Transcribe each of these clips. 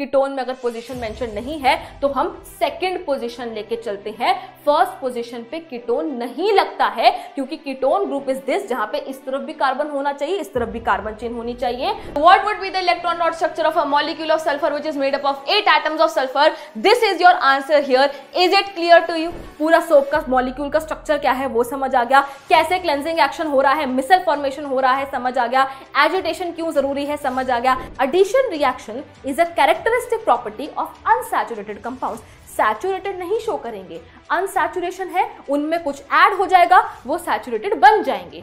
Ketone में अगर position mention नहीं है तो हम सेकंड पोजीशन लेके चलते हैं फर्स्ट पोजीशन पे कीटोन नहीं लगता है क्योंकि कीटोन ग्रुप इज दिस जहां पे इस तरफ भी कार्बन होना चाहिए इस तरफ भी कार्बन चेन होनी चाहिए what would be the electron dot structure of a molecule of sulphur which is made up of 8 atoms of sulphur this is your answer here is it clear to you पूरा soap का molecule का structure क्या है वो समझ आ गया कैसे क्लेंजिंग एक्शन हो रहा है मिसल फॉर्मेशन हो रहा है समझ आ गया एजिटेशन क्यों जरूरी है समझ आ गया addition reaction is a character characteristic property of unsaturated compound saturated नहीं शो करेंगे अनसेचुरेशन है उनमें कुछ ऐड हो जाएगा वो सैचुरेटेड बन जाएंगे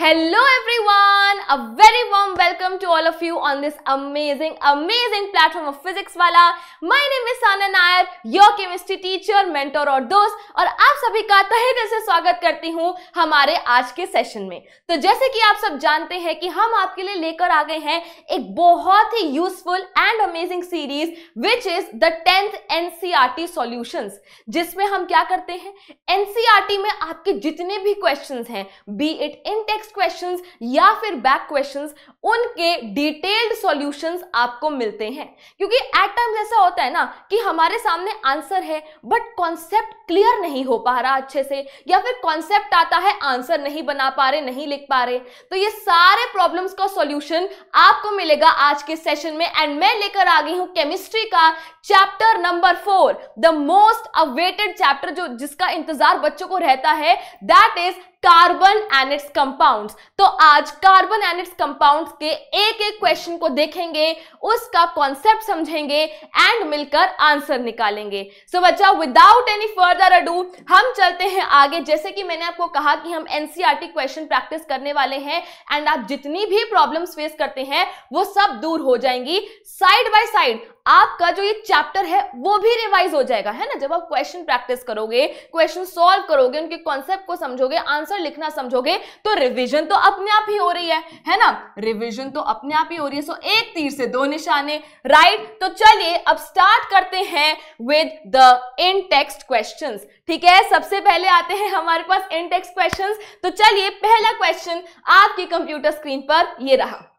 hello everyone a very warm welcome to all of you on this amazing amazing platform of Physics Wallah. My name is Sana Nair your chemistry teacher mentor और दोस्त और आप सभी का तहे दिल से स्वागत करती हूँ हमारे आज के सेशन में तो जैसे कि आप सब जानते हैं कि हम आपके लिए लेकर आ गए हैं एक बहुत ही useful and amazing series which is the tenth N C जिसमें हम क्या करते हैं एनसीआरटी e में आपके जितने भी क्वेश्चन हैं be it in text questions या फिर बैक क्वेश्चंस उनके डिटेल्ड सॉल्यूशंस आपको मिलते हैं क्योंकि एट टाइम्स ऐसा होता है ना कि हमारे सामने आंसर है बट कॉन्सेप्ट क्लियर नहीं हो पा रहा अच्छे से या फिर कॉन्सेप्ट आता है आंसर नहीं बना पा रहे नहीं लिख पा रहे तो ये सारे प्रॉब्लम्स का सॉल्यूशन आपको मिलेगा आज के सेशन में एंड मैं लेकर आ गई हूं केमिस्ट्री का chapter number four the most awaited chapter जो जिसका इंतजार बच्चों को रहता है that is carbon and its compounds तो आज carbon and its compound exams के एक एक क्वेश्चन को देखेंगे उसका कॉन्सेप्ट समझेंगे एंड मिलकर आंसर निकालेंगे सो so, बच्चा विदाउट एनी फर्दर अडू हम चलते हैं आगे जैसे कि मैंने आपको कहा कि हम एनसीआरटी क्वेश्चन प्रैक्टिस करने वाले हैं एंड आप जितनी भी प्रॉब्लम्स फेस करते हैं वो सब दूर हो जाएंगी साइड बाय साइड आपका जो ये चैप्टर है वो भी रिवाइज हो जाएगा है ना जब आप क्वेश्चन प्रैक्टिस करोगे क्वेश्चन सॉल्व करोगे उनके कॉन्सेप्ट को समझोगे आंसर लिखना समझोगे तो रिविजन तो अपने आप ही हो रही है है ना रिविजन तो अपने आप ही हो रही है सो एक तीर से दो निशाने राइट तो चलिए अब स्टार्ट करते हैं with the in text question ठीक है सबसे पहले आते हैं हमारे पास इन टेक्स्ट क्वेश्चन तो चलिए पहला क्वेश्चन आपकी कंप्यूटर स्क्रीन पर यह रहा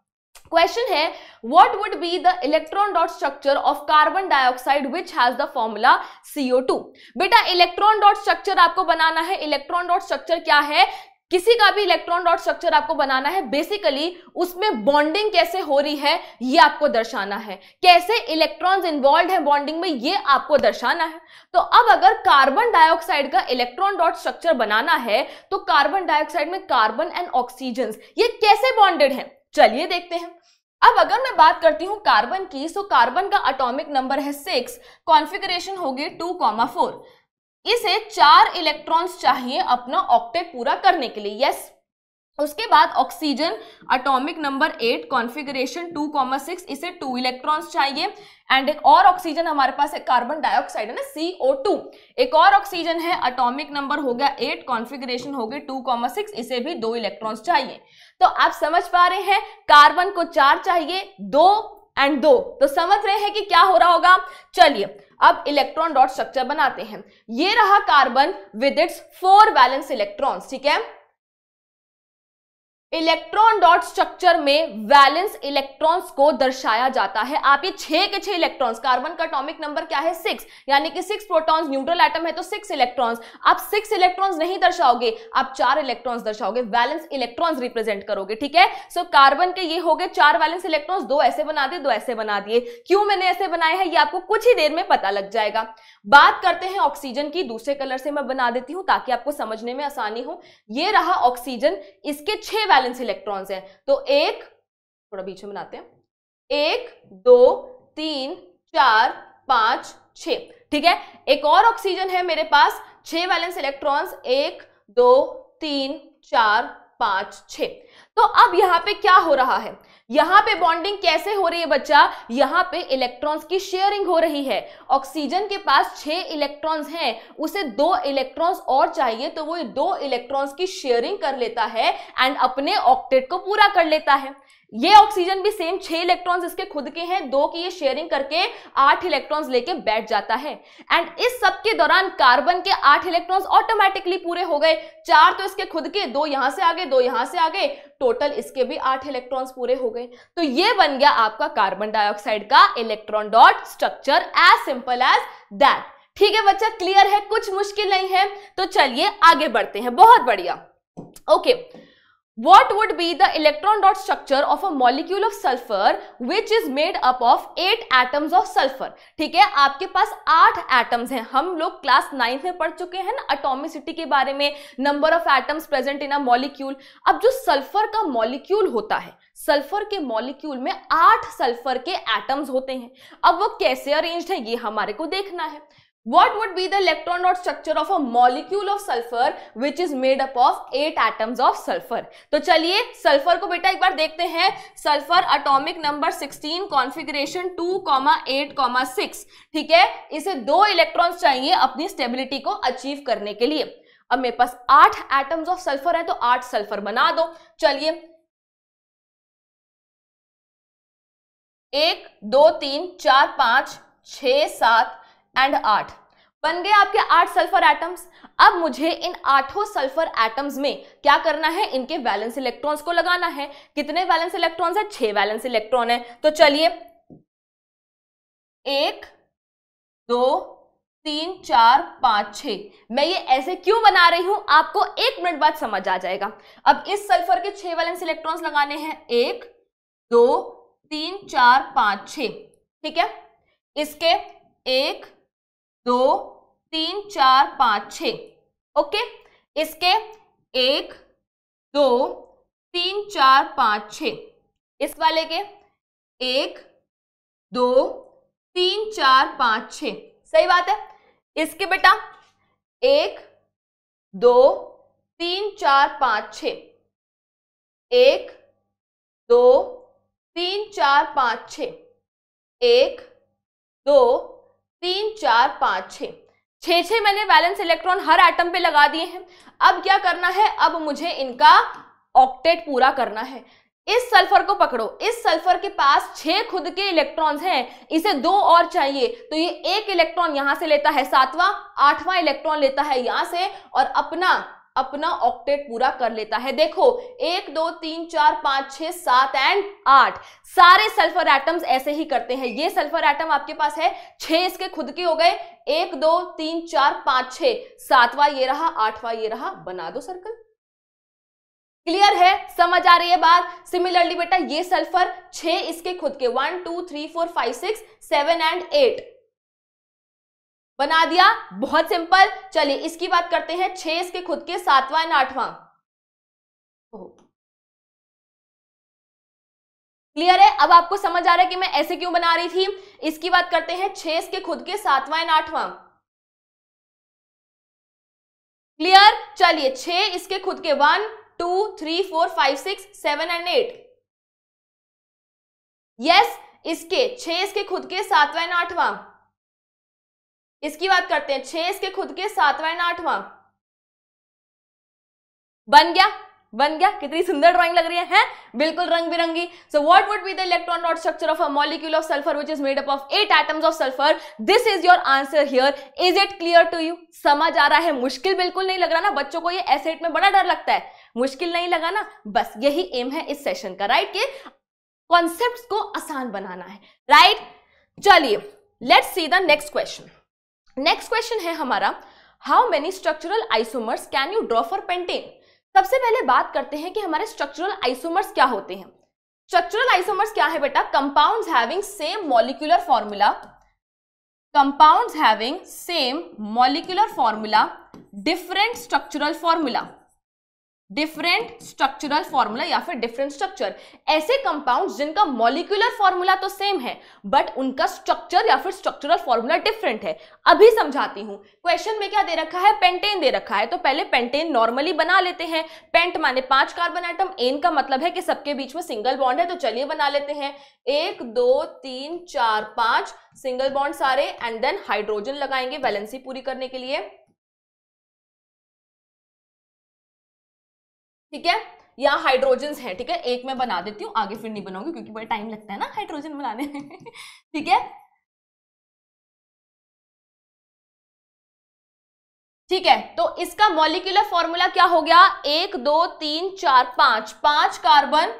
क्वेश्चन है what would be the electron dot structure of carbon dioxide which has the formula CO2 बेटा इलेक्ट्रॉन डॉट स्ट्रक्चर आपको बनाना है इलेक्ट्रॉन डॉट स्ट्रक्चर क्या है किसी का भी इलेक्ट्रॉन डॉट स्ट्रक्चर आपको बनाना है बेसिकली उसमें बॉन्डिंग कैसे हो रही है ये आपको दर्शाना है कैसे इलेक्ट्रॉन्स इन्वॉल्व है बॉन्डिंग में ये आपको दर्शाना है तो अब अगर कार्बन डाइऑक्साइड का इलेक्ट्रॉन डॉट स्ट्रक्चर बनाना है तो कार्बन डाइऑक्साइड में कार्बन एंड ऑक्सीजन ये कैसे बॉन्डेड है चलिए देखते हैं अब अगर मैं बात करती हूँ कार्बन की तो कार्बन का अटोमिक नंबर है सिक्स कॉन्फिगरेशन होगी टू कॉमा फोर इसे चार इलेक्ट्रॉन्स चाहिए अपना ऑक्टेट पूरा करने के लिए यस उसके बाद oxygen atomic number eight configuration two comma six इसे टू इलेक्ट्रॉन्स चाहिए एंड एक और ऑक्सीजन हमारे पास है कार्बन डाइऑक्साइड है ना सी ओ टू एक और ऑक्सीजन है अटोमिक नंबर हो गया एट कॉन्फिगरेशन हो गए टू कॉमा सिक्स इसे भी दो इलेक्ट्रॉन्स चाहिए तो आप समझ पा रहे हैं कार्बन को चार चाहिए दो एंड दो तो समझ रहे हैं कि क्या हो रहा होगा चलिए अब इलेक्ट्रॉन डॉट स्ट्रक्चर बनाते हैं ये रहा carbon with its four valence electrons ठीक है इलेक्ट्रॉन डॉट स्ट्रक्चर में वैलेंस इलेक्ट्रॉन्स को दर्शाया जाता है आप ये छह के छह इलेक्ट्रॉन्स कार्बन का अटोमिक नंबर क्या है सिक्स यानी कि सिक्स प्रोटॉन्स न्यूट्रल एटम है तो सिक्स इलेक्ट्रॉन्स आप सिक्स इलेक्ट्रॉन्स नहीं दर्शाओगे आप चार इलेक्ट्रॉन्स दर्शाओगे वैलेंस इलेक्ट्रॉन्स रिप्रेजेंट करोगे ठीक है सो so, कार्बन के ये हो गए चार वैलेंस इलेक्ट्रॉन्स दो ऐसे बना दिए दो ऐसे बना दिए क्यों मैंने ऐसे बनाए हैं ये आपको कुछ ही देर में पता लग जाएगा बात करते हैं ऑक्सीजन की दूसरे कलर से मैं बना देती हूं ताकि आपको समझने में आसानी हो ये रहा ऑक्सीजन इसके छह वैलेंस इलेक्ट्रॉन्स हैं तो एक थोड़ा बीच में बनाते हैं एक दो तीन चार पांच छ ठीक है एक और ऑक्सीजन है मेरे पास छह वैलेंस इलेक्ट्रॉन्स एक दो तीन चार पांच छ तो अब यहाँ पे क्या हो रहा है यहाँ पे बॉन्डिंग कैसे हो रही है बच्चा यहाँ पे इलेक्ट्रॉन्स की शेयरिंग हो रही है ऑक्सीजन के पास छह इलेक्ट्रॉन्स हैं उसे दो इलेक्ट्रॉन्स और चाहिए तो वो दो इलेक्ट्रॉन्स की शेयरिंग कर लेता है एंड अपने ऑक्टेट को पूरा कर लेता है ये ऑक्सीजन भी सेम छह इलेक्ट्रॉन्स इसके खुद के हैं दो की ये शेयरिंग करके आठ इलेक्ट्रॉन्स लेके बैठ जाता है एंड इस सब के दौरान कार्बन के आठ इलेक्ट्रॉन्स ऑटोमेटिकली पूरे हो गए चार तो इसके खुद के दो यहां से आगे दो यहां से आगे टोटल इसके भी आठ इलेक्ट्रॉन्स पूरे हो गए तो ये बन गया आपका कार्बन डाइऑक्साइड का electron dot structure as simple as that ठीक है बच्चा क्लियर है कुछ मुश्किल नहीं है तो चलिए आगे बढ़ते हैं बहुत बढ़िया okay okay. What would be the electron dot structure of a molecule of sulfur which is made up of eight atoms of sulfur? ठीक है आपके पास आठ एटम्स हैं हम लोग क्लास नाइन्थ में पढ़ चुके हैं ना अटोमिसिटी के बारे में number of atoms present in a molecule अब जो सल्फर का मॉलिक्यूल होता है सल्फर के मॉलिक्यूल में आठ सल्फर के एटम्स होते हैं अब वो कैसे अरेंज्ड है ये हमारे को देखना है what would be the electron dot structure of a molecule of sulphur which is made up of eight atoms of sulfur? तो चलिए सल्फर को बेटा एक बार देखते हैं sulphur atomic number eight comma six ठीक है इसे दो इलेक्ट्रॉन चाहिए अपनी स्टेबिलिटी को अचीव करने के लिए अब मेरे पास आठ एटम्स ऑफ सल्फर है तो आठ सल्फर बना दो चलिए एक दो तीन चार पांच छ सात एंड आठ बन गए आपके आठ सल्फर एटम्स अब मुझे इन आठों सल्फर एटम्स में क्या करना है इनके वैलेंस इलेक्ट्रॉन्स को लगाना है कितने वैलेंस इलेक्ट्रॉन्स है छह वैलेंस इलेक्ट्रॉन है तो चलिए एक दो तीन चार पांच छ मैं ये ऐसे क्यों बना रही हूं आपको एक मिनट बाद समझ आ जाएगा अब इस सल्फर के छह वैलेंस इलेक्ट्रॉन्स लगाने हैं एक दो तीन चार पाँच छ ठीक है इसके एक दो तीन चार पाँच छ ओके इसके एक दो तीन चार पाँच छ इस वाले के एक दो तीन चार पाँच छ सही बात है इसके बेटा एक दो तीन चार पाँच छ एक दो तीन चार पाँच छ एक दो तीन चार पाँच छ छे छे मैंने वैलेंस इलेक्ट्रॉन हर एटम पे लगा दिए हैं अब क्या करना है अब मुझे इनका ऑक्टेट पूरा करना है इस सल्फर को पकड़ो इस सल्फर के पास छह खुद के इलेक्ट्रॉन्स हैं इसे दो और चाहिए तो ये एक इलेक्ट्रॉन यहां से लेता है सातवां आठवां इलेक्ट्रॉन लेता है यहां से और अपना अपना ऑक्टेट पूरा कर लेता है देखो एक दो तीन चार पांच छह सात एंड आठ सारे सल्फर एटम्स ऐसे ही करते हैं ये सल्फर एटम आपके पास है छह इसके खुद के हो गए एक दो तीन चार पांच छह सातवा ये रहा आठवा ये रहा बना दो सर्कल क्लियर है समझ आ रही है बात सिमिलरली बेटा ये सल्फर छह इसके खुद के one two three four five six seven and eight बना दिया बहुत सिंपल चलिए इसकी बात करते हैं छह इसके खुद के सातवां एंड आठवां क्लियर है अब आपको समझ आ रहा है कि मैं ऐसे क्यों बना रही थी इसकी बात करते हैं छह इसके खुद के सातवां एंड आठवां क्लियर चलिए छह इसके खुद के one two three four five six seven and eight yes इसके छह इसके खुद के सातवां एंड आठवां इसकी बात करते हैं छह इसके खुद के सातवां एंड आठवां बन गया बन गया कितनी सुंदर ड्राइंग लग रही है, हैं बिल्कुल रंग बिरंगी so what would be the electron dot structure of a molecule of sulphur which is made up of eight atoms of sulphur this is your answer here is it clear to you समझ आ रहा है मुश्किल बिल्कुल नहीं लग रहा ना बच्चों को ये एसेट में बड़ा डर लगता है मुश्किल नहीं लगा ना बस यही एम है इस सेशन का राइट right? के कॉन्सेप्ट को आसान बनाना है राइट right? चलिए let's see the next question next question है हमारा how many structural isomers can you draw for pentane सबसे पहले बात करते हैं कि हमारे स्ट्रक्चरल आइसोमर्स क्या होते हैं स्ट्रक्चरल आइसोमर्स क्या है बेटा compound having same molecular formula compound having same molecular formula different structural formula different structural formula या फिर डिफरेंट स्ट्रक्चर ऐसे कंपाउंड्स जिनका मॉलिकुलर फॉर्मूला तो सेम है बट उनका स्ट्रक्चर या फिर स्ट्रक्चरल फॉर्मूला डिफरेंट है अभी समझाती हूँ क्वेश्चन में क्या दे रखा है पेंटेन दे रखा है तो पहले पेंटेन नॉर्मली बना लेते हैं पेंट माने पांच कार्बन आइटम एन का मतलब है कि सबके बीच में सिंगल बॉन्ड है तो चलिए बना लेते हैं एक दो तीन चार पांच सिंगल बॉन्ड सारे एंड देन हाइड्रोजन लगाएंगे वैलेंसी पूरी करने के लिए ठीक है या हाइड्रोजन है ठीक है एक मैं बना देती हूँ आगे फिर नहीं बनाऊंगी क्योंकि बड़ा टाइम लगता है ना हाइड्रोजन बनाने में ठीक है ठीक है तो इसका मॉलिक्यूलर फॉर्मूला क्या हो गया एक दो तीन चार पांच पांच कार्बन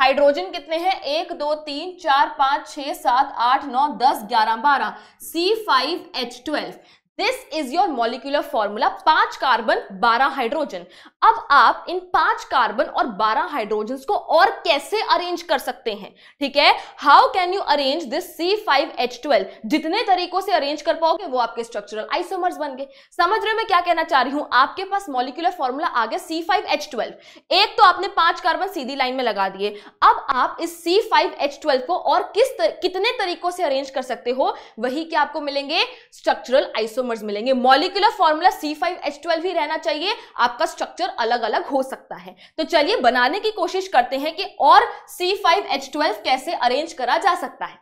हाइड्रोजन कितने हैं एक दो तीन चार पांच छह सात आठ नौ दस ग्यारह बारह C five H twelve this is your molecular formula पांच कार्बन बारह हाइड्रोजन अब आप इन पांच कार्बन और बारह हाइड्रोजन को और कैसे अरेंज कर सकते हैं ठीक है how can you arrange this C five H twelve जितने तरीकों से अरेंज कर पाओगे वो आपके स्ट्रक्चरल आइसोमर्स बन गए समझ रहे मैं क्या कहना चाह रही हूं आपके पास मॉलिक्यूलर फॉर्मूला आ गया सी फाइव एच ट्वेल्व एक तो आपने पांच कार्बन सीधी लाइन में लगा दिए अब आप इस सी फाइव एच ट्वेल्व को और किस तर, कितने तरीकों से अरेंज कर सकते हो वही क्या आपको मिलेंगे स्ट्रक्चरल आइसोमर आइसोमर्स मिलेंगे molecular formula C five H twelve ही रहना चाहिए आपका स्ट्रक्चर अलग अलग हो सकता है तो चलिए बनाने की कोशिश करते हैं कि और सी फाइव एच ट्वेल्व कैसे अरेंज करा जा सकता है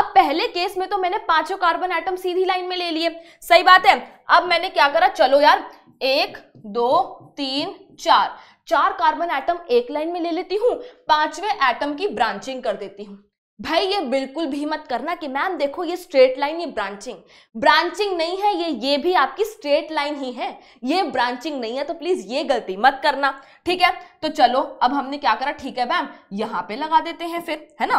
अब पहले केस में तो मैंने पांचों कार्बन आइटम सीधी लाइन में ले लिए सही बात है अब मैंने क्या करा चलो यार एक दो तीन चार चार कार्बन आइटम एक लाइन में ले लेती हूँ पांचवें एटम की ब्रांचिंग कर देती हूँ भाई ये बिल्कुल भी मत करना कि मैम देखो ये स्ट्रेट लाइन ये ब्रांचिंग ब्रांचिंग नहीं है ये ये भी आपकी स्ट्रेट लाइन ही है ये ब्रांचिंग नहीं है तो प्लीज ये गलती मत करना ठीक है तो चलो अब हमने क्या करा ठीक है मैम यहां पे लगा देते हैं फिर है ना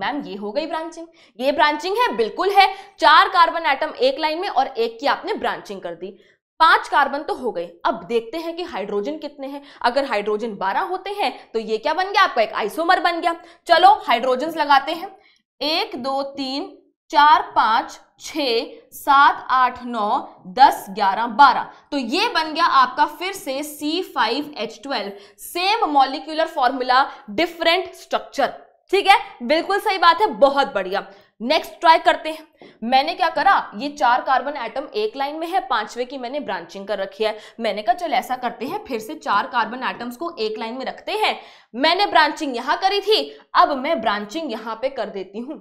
मैम ये हो गई ब्रांचिंग ये ब्रांचिंग है बिल्कुल है चार कार्बन एटम एक लाइन में और एक की आपने ब्रांचिंग कर दी पांच कार्बन तो हो गए अब देखते हैं कि हाइड्रोजन कितने हैं अगर हाइड्रोजन बारह होते हैं तो ये क्या बन गया आपका एक आइसोमर बन गया चलो हाइड्रोजन लगाते हैं एक दो तीन चार पांच छ सात आठ नौ दस ग्यारह बारह तो ये बन गया आपका फिर से C five H twelve same molecular formula different structure ठीक है बिल्कुल सही बात है बहुत बढ़िया नेक्स्ट ट्राई करते हैं मैंने क्या करा ये चार कार्बन एटम एक लाइन में है पांचवे की मैंने ब्रांचिंग कर रखी है मैंने कहा चल ऐसा करते हैं फिर से चार कार्बन एटम्स को एक लाइन में रखते हैं मैंने ब्रांचिंग यहां करी थी अब मैं ब्रांचिंग यहां पे कर देती हूं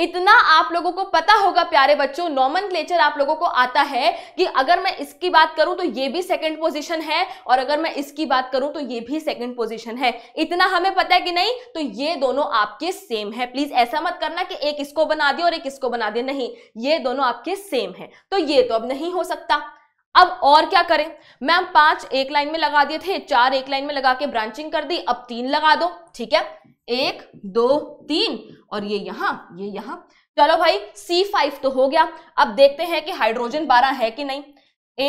इतना आप लोगों को पता होगा प्यारे बच्चों नॉमन आप लोगों को आता है कि अगर मैं इसकी बात करूं तो ये भी सेकंड पोजीशन है और अगर मैं इसकी बात करूं तो ये भी सेकंड पोजीशन है इतना हमें पता है कि नहीं तो ये दोनों आपके सेम है प्लीज ऐसा मत करना कि एक इसको बना दे और एक इसको बना दे नहीं ये दोनों आपके सेम है तो ये तो अब नहीं हो सकता अब और क्या करें मैम पांच एक लाइन में लगा दिए थे चार एक लाइन में लगा के ब्रांचिंग कर दी अब तीन लगा दो ठीक है एक दो तीन और ये यहां ये यहां चलो भाई सी फाइव तो हो गया अब देखते हैं कि हाइड्रोजन बारह है कि नहीं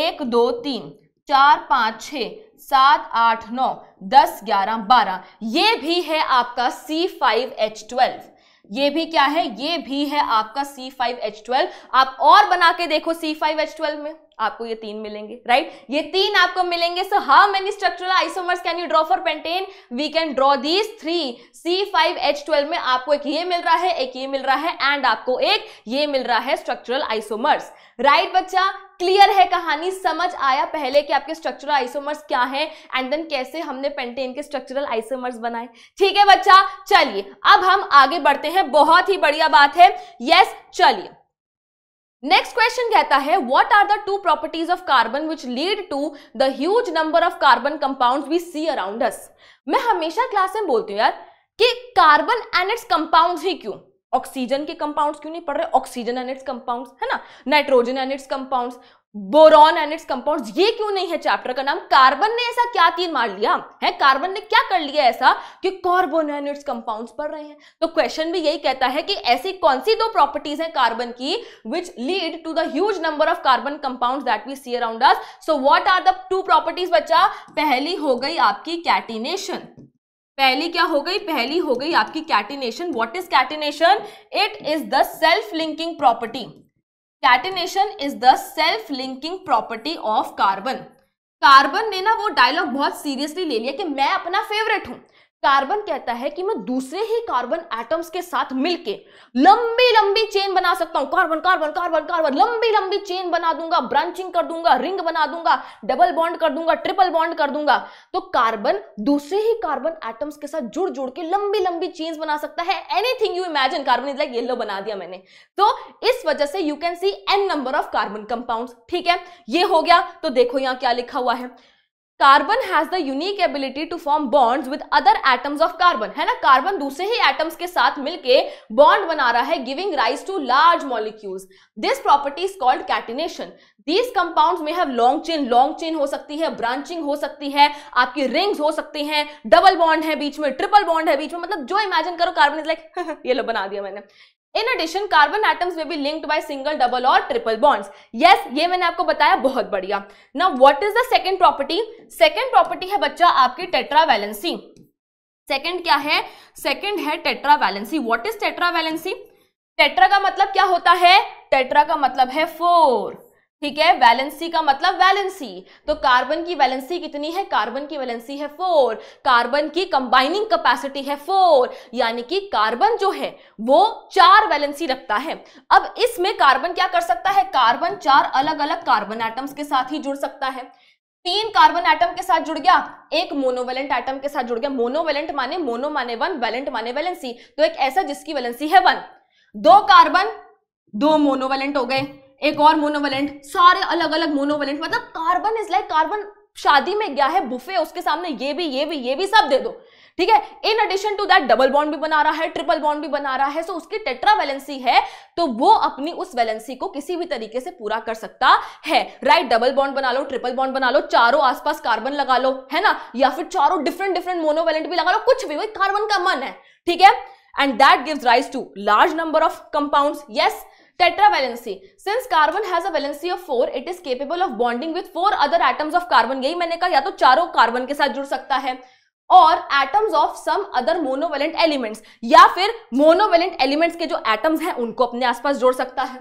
एक दो तीन चार पाँच छ सात आठ नौ दस ग्यारह बारह ये भी है आपका सी फाइव एच ट्वेल्व ये भी क्या है ये भी है आपका सी फाइव एच ट्वेल्व आप और बना के देखो सी फाइव एच ट्वेल्व में आपको ये तीन मिलेंगे राइट right? ये तीन आपको मिलेंगे so how many structural isomers can you draw for pentane we can draw these three C five H twelve में आपको एक ये मिल रहा है एक ये मिल रहा है एंड आपको एक ये मिल रहा है स्ट्रक्चरल आइसोमर्स राइट बच्चा क्लियर है कहानी समझ आया पहले कि आपके स्ट्रक्चरल आइसोमर्स क्या हैं एंड देन कैसे हमने पेंटेन के स्ट्रक्चरल आइसोमर्स बनाए ठीक है बच्चा चलिए अब हम आगे बढ़ते हैं बहुत ही बढ़िया बात है यस yes, चलिए नेक्स्ट क्वेश्चन कहता है what are the two properties of carbon which lead to the huge number of carbon compounds we see around us मैं हमेशा क्लास में बोलती हूँ यार कि कार्बन एंड इट्स कंपाउंड्स ही क्यों ऑक्सीजन के कंपाउंड्स क्यों नहीं पढ़ रहे ऑक्सीजन एंड इट्स कंपाउंड्स है ना nitrogen and its compounds boron and its compounds ये क्यों नहीं है चैप्टर का नाम कार्बन ने ऐसा क्या तीन मार लिया है कार्बन ने क्या कर लिया ऐसा कि कार्बन एंड इट्स कंपाउंड्स पढ़ रहे हैं तो क्वेश्चन भी यही कहता है कि ऐसी कौन सी दो प्रॉपर्टीज हैं कार्बन की which lead to the huge number of carbon compound that we see around us so what are the two properties बच्चा पहली हो गई आपकी कैटिनेशन पहली क्या हो गई पहली हो गई आपकी catenation what is catenation it is the self linking property catenation is the self linking property of carbon carbon ने ना वो डायलॉग बहुत सीरियसली ले लिया कि मैं अपना फेवरेट हूं कार्बन कहता है कि मैं दूसरे ही कार्बन एटम्स के साथ मिलके लंबी लंबी चेन बना सकता हूं कार्बन कार्बन कार्बन कार्बन लंबी लंबी चेन बना दूंगा ब्रांचिंग कर दूंगा रिंग बना दूंगा डबल बॉन्ड कर दूंगा ट्रिपल बॉन्ड कर दूंगा तो कार्बन दूसरे ही कार्बन एटम्स के साथ जुड़ जुड़ के लंबी लंबी चेन बना सकता है anything you imagine carbon is like yellow बना दिया मैंने तो इस वजह से you can see an number of carbon compound ठीक है ये हो गया तो देखो यहाँ क्या लिखा हुआ है carbon has the unique ability to form bonds with other atoms of carbon है ना कार्बन दूसरे ही एटम्स के साथ मिलके बॉन्ड बना रहा है giving rise to large molecules this property is called catenation these compound में have long chain long chain हो सकती है ब्रांचिंग हो सकती है आपकी रिंग्स हो सकती हैं डबल बॉन्ड है बीच में ट्रिपल बॉन्ड है बीच में मतलब जो इमेजिन करो कार्बन इज लाइक ये लो बना दिया मैंने इन एडिशन कार्बन एटम्स में भी लिंक्ड बाय सिंगल डबल और ट्रिपल बॉन्ड्स यस ये मैंने आपको बताया बहुत बढ़िया ना what is the second property second property है बच्चा आपकी टेट्रावैलेंसी सेकंड क्या है सेकंड है tetravalency what is tetravalency tetra का मतलब क्या होता है टेट्रा का मतलब है फोर ठीक है वैलेंसी का मतलब वैलेंसी तो कार्बन की वैलेंसी कितनी है कार्बन की वैलेंसी है फोर कार्बन की कंबाइनिंग कैपेसिटी है फोर यानी कि कार्बन जो है वो चार वैलेंसी रखता है अब इसमें कार्बन क्या कर सकता है कार्बन चार अलग अलग कार्बन एटम्स के साथ ही जुड़ सकता है तीन कार्बन एटम के साथ जुड़ गया एक मोनोवेलेंट एटम के साथ जुड़ गया मोनोवेलेंट माने मोनो माने वन वैलेंट माने वैलेंसी तो एक ऐसा जिसकी वैलेंसी है वन दो कार्बन दो मोनोवेलेंट हो गए एक और मोनोवेलेंट सारे अलग अलग मोनोवेलेंट मतलब कार्बन इज लाइक कार्बन शादी में गया है बुफे उसके सामने ये भी ये भी ये भी सब दे दो ठीक है in addition to that double bond भी बना रहा है ट्रिपल बॉन्ड भी बना रहा है सो उसकी टेट्रा वैलेंसी है तो वो अपनी उस वैलेंसी को किसी भी तरीके से पूरा कर सकता है राइट डबल बॉन्ड बना लो ट्रिपल बॉन्ड बना लो चारों आसपास कार्बन लगा लो है ना या फिर चारों डिफरेंट डिफरेंट मोनोवेलेंट भी लगा लो कुछ भी कार्बन का मन है ठीक है and that gives rise to large number of compound yes tetra valency. Since carbon has a of four it is capable of bonding with four other other of carbon यही मैंने कहा या तो चारों कार्बन के साथ जुड़ सकता है और atoms of some other monovalent elements या फिर मोनोवेलेंट एलिमेंट्स के जो एटम्स हैं उनको अपने आसपास जोड़ सकता है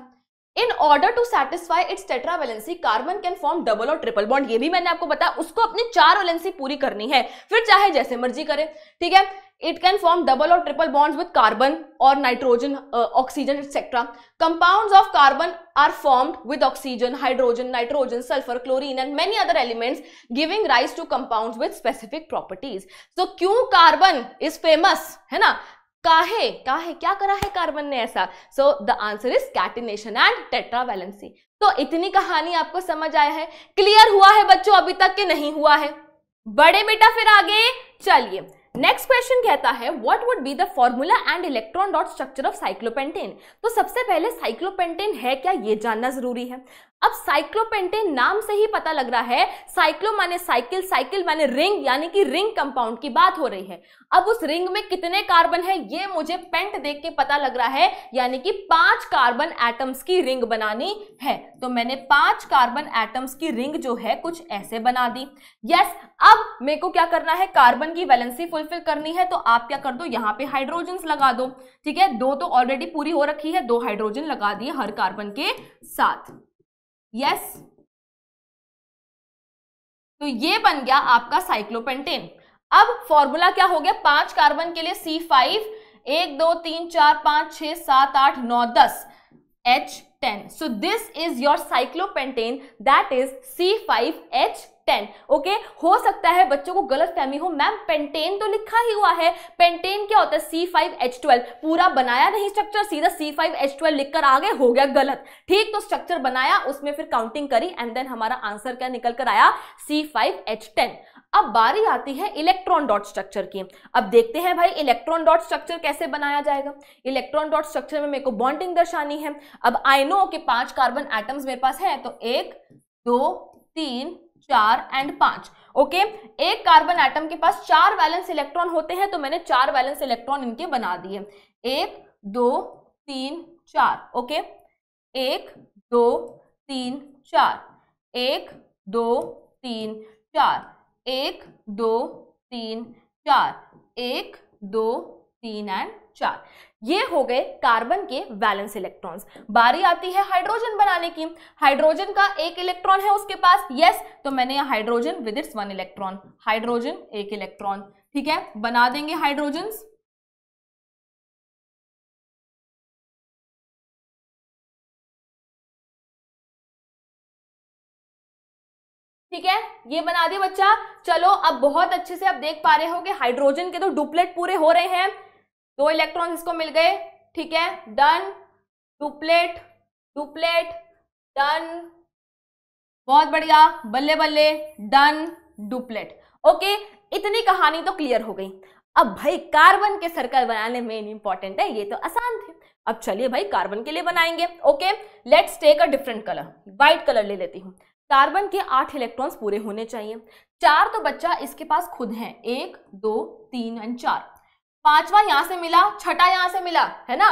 in order to satisfy its tetra valency carbon can form double और ट्रिपल बॉन्ड ये भी मैंने आपको बताया उसको अपनी चार वैलेंसी पूरी करनी है फिर चाहे जैसे मर्जी करे ठीक है इट कैन फॉर्म डबल और ट्रिपल बॉन्ड्स विद कार्बन और nitrogen oxygen etcetera compounds of carbon are formed with oxygen hydrogen nitrogen sulphur chlorine and many other elements giving rise to compounds with specific properties तो क्यों carbon is famous है ना काहे काहे क्या करा है कार्बन ने ऐसा so the answer is catenation and tetravalency तो इतनी कहानी आपको समझ आया है क्लियर हुआ है बच्चों अभी तक के नहीं हुआ है बड़े बेटा फिर आगे चलिए नेक्स्ट क्वेश्चन कहता है what would be the formula and electron dot structure of cyclopentane तो सबसे पहले साइक्लोपेंटेन है क्या ये जानना जरूरी है अब साइक्लोपेंटेन नाम से ही पता लग रहा है साइक्लो माने साइकिल साइकिल माने रिंग यानी कि रिंग कंपाउंड की बात हो रही है अब उस रिंग में कितने कार्बन है ये मुझे पेंट देख के पता लग रहा है यानी कि पांच कार्बन एटम्स की रिंग बनानी है तो मैंने पांच कार्बन एटम्स की रिंग जो है कुछ ऐसे बना दी यस अब मेरे को क्या करना है कार्बन की वैलेंसी फुलफिल करनी है तो आप क्या कर दो यहाँ पे हाइड्रोजन लगा दो ठीक है दो तो ऑलरेडी पूरी हो रखी है दो हाइड्रोजन लगा दिए हर कार्बन के साथ यस तो ये बन गया आपका साइक्लोपेंटेन अब फॉर्मूला क्या हो गया पांच कार्बन के लिए सी फाइव एक दो तीन चार पांच छह सात आठ नौ दस H ten so this is your cyclopentane that is C five H ten okay हो सकता है बच्चों को गलत फहमी हो मैम पेंटेन तो लिखा ही हुआ है पेंटेन क्या होता है सी फाइव एच ट्वेल्व पूरा बनाया नहीं स्ट्रक्चर सीधा सी फाइव एच ट्वेल्व लिखकर आगे हो गया गलत ठीक तो स्ट्रक्चर बनाया उसमें फिर काउंटिंग करी एंड देन हमारा आंसर क्या निकल कर आया सी फाइव एच टेन अब बारी आती है इलेक्ट्रॉन डॉट स्ट्रक्चर की अब देखते हैं भाई इलेक्ट्रॉन डॉट स्ट्रक्चर कैसे बनाया जाएगा इलेक्ट्रॉन डॉट स्ट्रक्चर में मेरे को बॉन्डिंग दर्शानी है अब आइनो के पांच कार्बन एटम्स मेरे पास है तो एक दो तीन चार एंड पांच ओके okay? एक कार्बन एटम के पास चार वैलेंस इलेक्ट्रॉन होते हैं तो मैंने चार वैलेंस इलेक्ट्रॉन इनके बना दिए एक दो तीन चार ओके okay? एक दो तीन चार एक दो तीन चार एक दो तीन चार एक दो तीन एंड चार ये हो गए कार्बन के वैलेंस इलेक्ट्रॉन्स बारी आती है हाइड्रोजन बनाने की हाइड्रोजन का एक इलेक्ट्रॉन है उसके पास यस तो मैंने यहाँ hydrogen with its one electron hydrogen एक इलेक्ट्रॉन ठीक है बना देंगे हाइड्रोजन ठीक है ये बना दिया बच्चा चलो अब बहुत अच्छे से आप देख पा रहे हो कि हाइड्रोजन के तो डुप्लेट पूरे हो रहे हैं दो इलेक्ट्रॉन इसको मिल गए ठीक है डन डुप्लेट डुप्लेट डन बहुत बढ़िया बल्ले बल्ले डन डुप्लेट ओके इतनी कहानी तो क्लियर हो गई अब भाई कार्बन के सर्कल बनाने में इंपॉर्टेंट है ये तो आसान थे अब चलिए भाई कार्बन के लिए बनाएंगे okay let's take a different colour white colour ले लेती हूँ कार्बन के आठ इलेक्ट्रॉन्स पूरे होने चाहिए चार तो बच्चा इसके पास खुद हैं एक दो तीन एंड चार पांचवा यहां से मिला छठा यहां से मिला है ना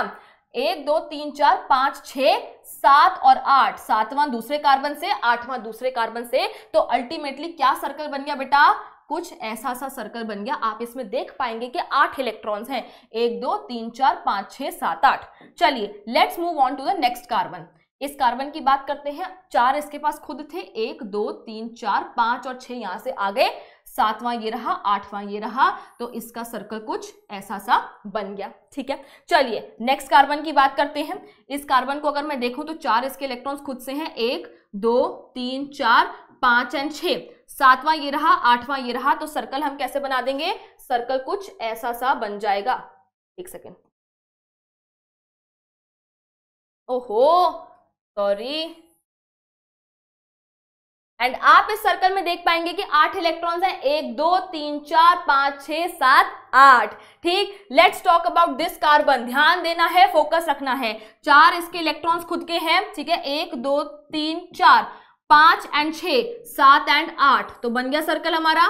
एक दो तीन चार पांच छ सात और आठ सातवां दूसरे कार्बन से आठवां दूसरे कार्बन से तो अल्टीमेटली क्या सर्कल बन गया बेटा कुछ ऐसा सा सर्कल बन गया आप इसमें देख पाएंगे कि आठ इलेक्ट्रॉन्स हैं एक दो तीन चार पांच छह सात आठ चलिए let's move on to the next carbon इस कार्बन की बात करते हैं चार इसके पास खुद थे एक दो तीन चार पांच और छह यहां से आ गए सातवां ये रहा आठवां ये रहा तो इसका सर्कल कुछ ऐसा सा बन गया ठीक है चलिए नेक्स्ट कार्बन की बात करते हैं इस कार्बन को अगर मैं देखूं तो चार इसके इलेक्ट्रॉन्स खुद से हैं एक दो तीन चार पांच एंड छ सातवां ये रहा आठवां ये रहा तो सर्कल हम कैसे बना देंगे सर्कल कुछ ऐसा सा बन जाएगा एक सेकेंड ओहो सॉरी एंड आप इस सर्कल में देख पाएंगे कि आठ इलेक्ट्रॉन्स हैं एक दो तीन चार पांच छह सात आठ ठीक let's talk about this carbon ध्यान देना है फोकस रखना है चार इसके इलेक्ट्रॉन्स खुद के हैं ठीक है एक दो तीन चार पांच एंड छ सात एंड आठ तो बन गया सर्कल हमारा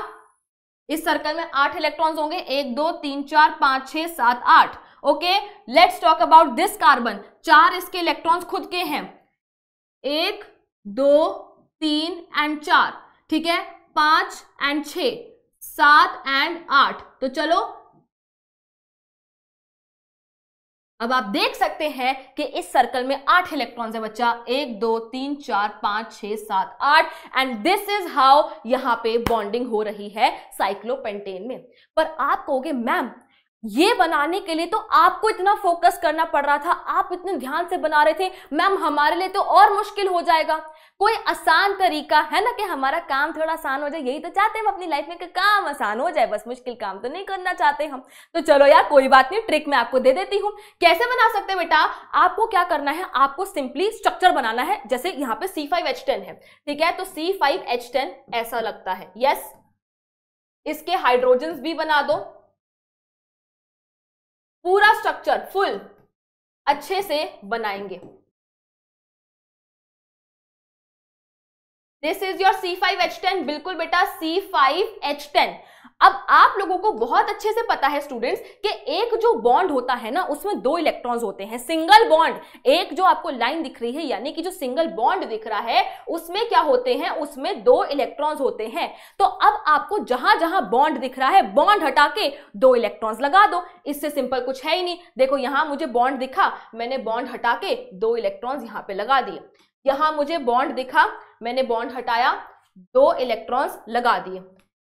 इस सर्कल में आठ इलेक्ट्रॉन्स होंगे एक दो तीन चार पांच छ सात आठ okay let's talk about this carbon चार इसके इलेक्ट्रॉन्स खुद के हैं एक दो तीन एंड चार ठीक है पांच एंड छ सात एंड आठ तो चलो अब आप देख सकते हैं कि इस सर्कल में आठ इलेक्ट्रॉन्स है बच्चा एक दो तीन चार पांच छह सात आठ एंड दिस इज हाउ यहां पे बॉन्डिंग हो रही है साइक्लोपेंटेन में पर आप कहोगे मैम ये बनाने के लिए तो आपको इतना फोकस करना पड़ रहा था आप इतने ध्यान से बना रहे थे मैम हमारे लिए तो और मुश्किल हो जाएगा कोई आसान तरीका है ना कि हमारा काम थोड़ा आसान हो जाए यही तो चाहते हैं हम अपनी लाइफ में कि काम आसान हो जाए बस मुश्किल काम तो नहीं करना चाहते हम तो चलो यार कोई बात नहीं ट्रिक मैं आपको दे देती हूँ कैसे बना सकते हैं बेटा आपको क्या करना है आपको सिंपली स्ट्रक्चर बनाना है जैसे यहाँ पे सी फाइव एच टेन है ठीक है तो सी फाइव एच टेन ऐसा लगता है यस इसके हाइड्रोजन भी बना दो पूरा स्ट्रक्चर फुल अच्छे से बनाएंगे this is your C five H ten बिल्कुल बेटा सी फाइव एच टेन अब आप लोगों को बहुत अच्छे से पता है स्टूडेंट्स कि एक जो बॉन्ड होता है ना उसमें दो इलेक्ट्रॉन्स होते हैं सिंगल बॉन्ड एक जो आपको लाइन दिख रही है यानी कि जो सिंगल बॉन्ड दिख रहा है उसमें क्या होते हैं उसमें दो इलेक्ट्रॉन्स होते हैं तो अब आपको जहां जहां बॉन्ड दिख रहा है बॉन्ड हटा के दो इलेक्ट्रॉन्स लगा दो इससे सिंपल कुछ है ही नहीं देखो यहां मुझे बॉन्ड दिखा मैंने बॉन्ड हटा के दो इलेक्ट्रॉन्स यहां पर लगा दिए यहां मुझे बॉन्ड दिखा मैंने बॉन्ड हटाया दो इलेक्ट्रॉन्स लगा दिए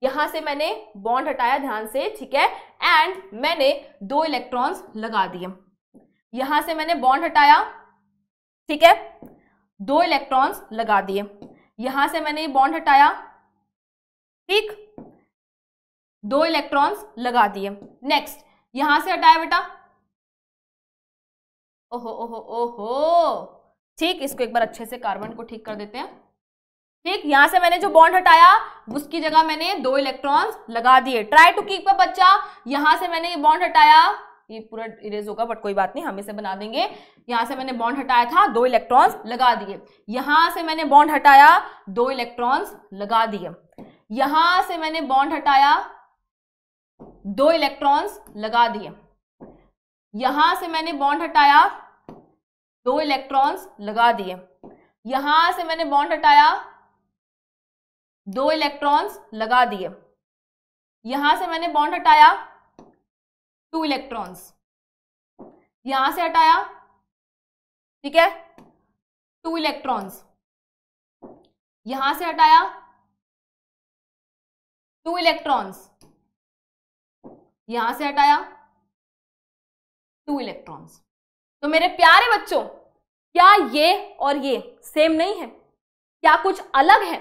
यहां से मैंने बॉन्ड हटाया ध्यान से ठीक है एंड मैंने दो इलेक्ट्रॉन्स लगा दिए यहां से मैंने बॉन्ड हटाया ठीक है दो इलेक्ट्रॉन्स लगा दिए यहां से मैंने बॉन्ड हटाया ठीक दो इलेक्ट्रॉन्स लगा दिए नेक्स्ट यहां से हटाया बेटा ओहो ओहो ओहो ठीक इसको एक बार अच्छे से कार्बन को ठीक कर देते हैं ठीक यहां से मैंने जो बॉन्ड हटाया उसकी जगह मैंने दो इलेक्ट्रॉन्स लगा दिए ट्राई टू कीप बच्चा यहां से मैंने ये बॉन्ड हटाया ये पूरा इरेज होगा बट कोई बात नहीं हम इसे बना देंगे यहां से मैंने बॉन्ड हटाया था दो इलेक्ट्रॉन्स लगा दिए यहां से मैंने बॉन्ड हटाया दो इलेक्ट्रॉन्स लगा दिए यहां से मैंने बॉन्ड हटाया दो इलेक्ट्रॉन्स लगा दिए यहां से मैंने बॉन्ड हटाया दो इलेक्ट्रॉन्स लगा दिए यहां से मैंने बॉन्ड हटाया दो इलेक्ट्रॉन्स लगा दिए यहां से मैंने बॉन्ड हटाया टू इलेक्ट्रॉन्स यहां से हटाया ठीक है टू इलेक्ट्रॉन्स यहां से हटाया टू इलेक्ट्रॉन्स यहां से हटाया टू इलेक्ट्रॉन्स तो मेरे प्यारे बच्चों क्या ये और ये सेम नहीं है क्या कुछ अलग है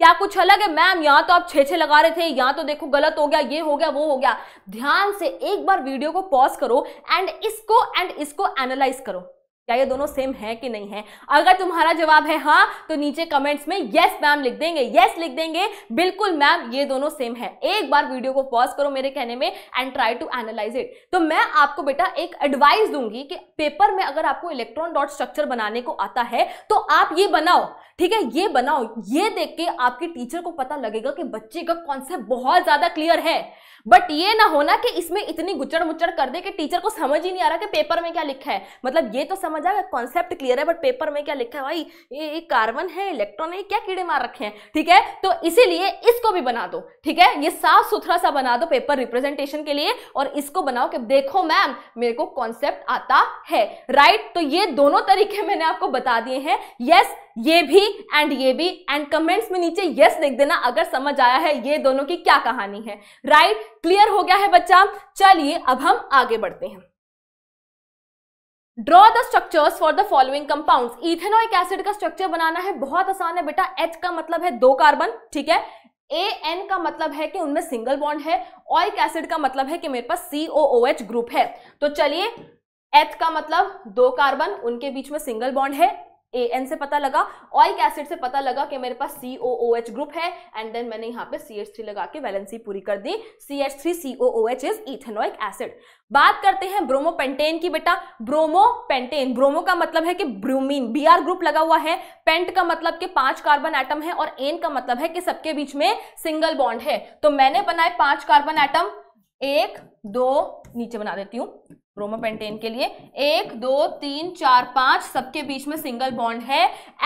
क्या कुछ अलग है मैम यहाँ तो आप छे छे लगा रहे थे यहाँ तो देखो गलत हो गया ये हो गया वो हो गया ध्यान से एक बार वीडियो को पॉज करो एंड इसको एंड इसको एनालाइज करो क्या ये दोनों सेम है कि नहीं है अगर तुम्हारा जवाब है हाँ तो नीचे कमेंट्स में यस मैम लिख देंगे यस लिख देंगे बिल्कुल मैम ये दोनों सेम है एक बार वीडियो को पॉज करो मेरे कहने में and try to analyse it तो मैं आपको बेटा एक एडवाइस दूंगी कि पेपर में अगर आपको इलेक्ट्रॉन डॉट स्ट्रक्चर बनाने को आता है तो आप ये बनाओ ठीक है ये बनाओ ये देख के आपके टीचर को पता लगेगा कि बच्चे का कॉन्सेप्ट बहुत ज्यादा क्लियर है बट ये ना होना कि इसमें इतनी गुचड़ मुचड़ कर दे कि टीचर को समझ ही नहीं आ रहा कि पेपर में क्या लिखा है मतलब ये तो समझ आ गया कॉन्सेप्ट क्लियर है बट पेपर में क्या लिखा है भाई ये, एक कार्बन है इलेक्ट्रॉन है क्या कीड़े मार रखे हैं ठीक है तो इसीलिए इसको भी बना दो ठीक है ये साफ सुथरा सा बना दो पेपर रिप्रेजेंटेशन के लिए और इसको बनाओ कि देखो मैम मेरे को कॉन्सेप्ट आता है राइट तो ये दोनों तरीके मैंने आपको बता दिए हैं यस ये भी एंड ये भी एंड कमेंट्स में नीचे यस लिख देना अगर समझ आया है ये दोनों की क्या कहानी है राइट क्लियर हो गया है बच्चा चलिए अब हम आगे बढ़ते हैं draw the structures for the following compound ethanoic acid का स्ट्रक्चर बनाना है बहुत आसान है बेटा एच का मतलब है दो कार्बन ठीक है ए एन का मतलब है कि उनमें सिंगल बॉन्ड है ऑइक एसिड का मतलब है कि मेरे पास सी एच ग्रुप है तो चलिए एथ का मतलब दो कार्बन उनके बीच में सिंगल बॉन्ड है ए एन से पता लगा ऑइक एसिड से पता लगा कि मेरे पास C O O H group है एंड देन मैंने यहाँ पे सी एच थ्री लगा के वैलेंसी पूरी कर दी C H three C O O H is ethanoic acid बात करते हैं ब्रोमो पेंटेन की बेटा ब्रोमो पेंटेन ब्रोमो का मतलब है कि ब्रोमीन बी आर ग्रुप लगा हुआ है पेंट का मतलब कि पांच कार्बन एटम है और एन का मतलब है कि सबके बीच में सिंगल बॉन्ड है तो मैंने बनाए पांच कार्बन एटम एक दो नीचे बना देती हूँ ब्रोमोपेंटेन के लिए एक दो तीन चार पांच सबके बीच में सिंगल बॉन्ड है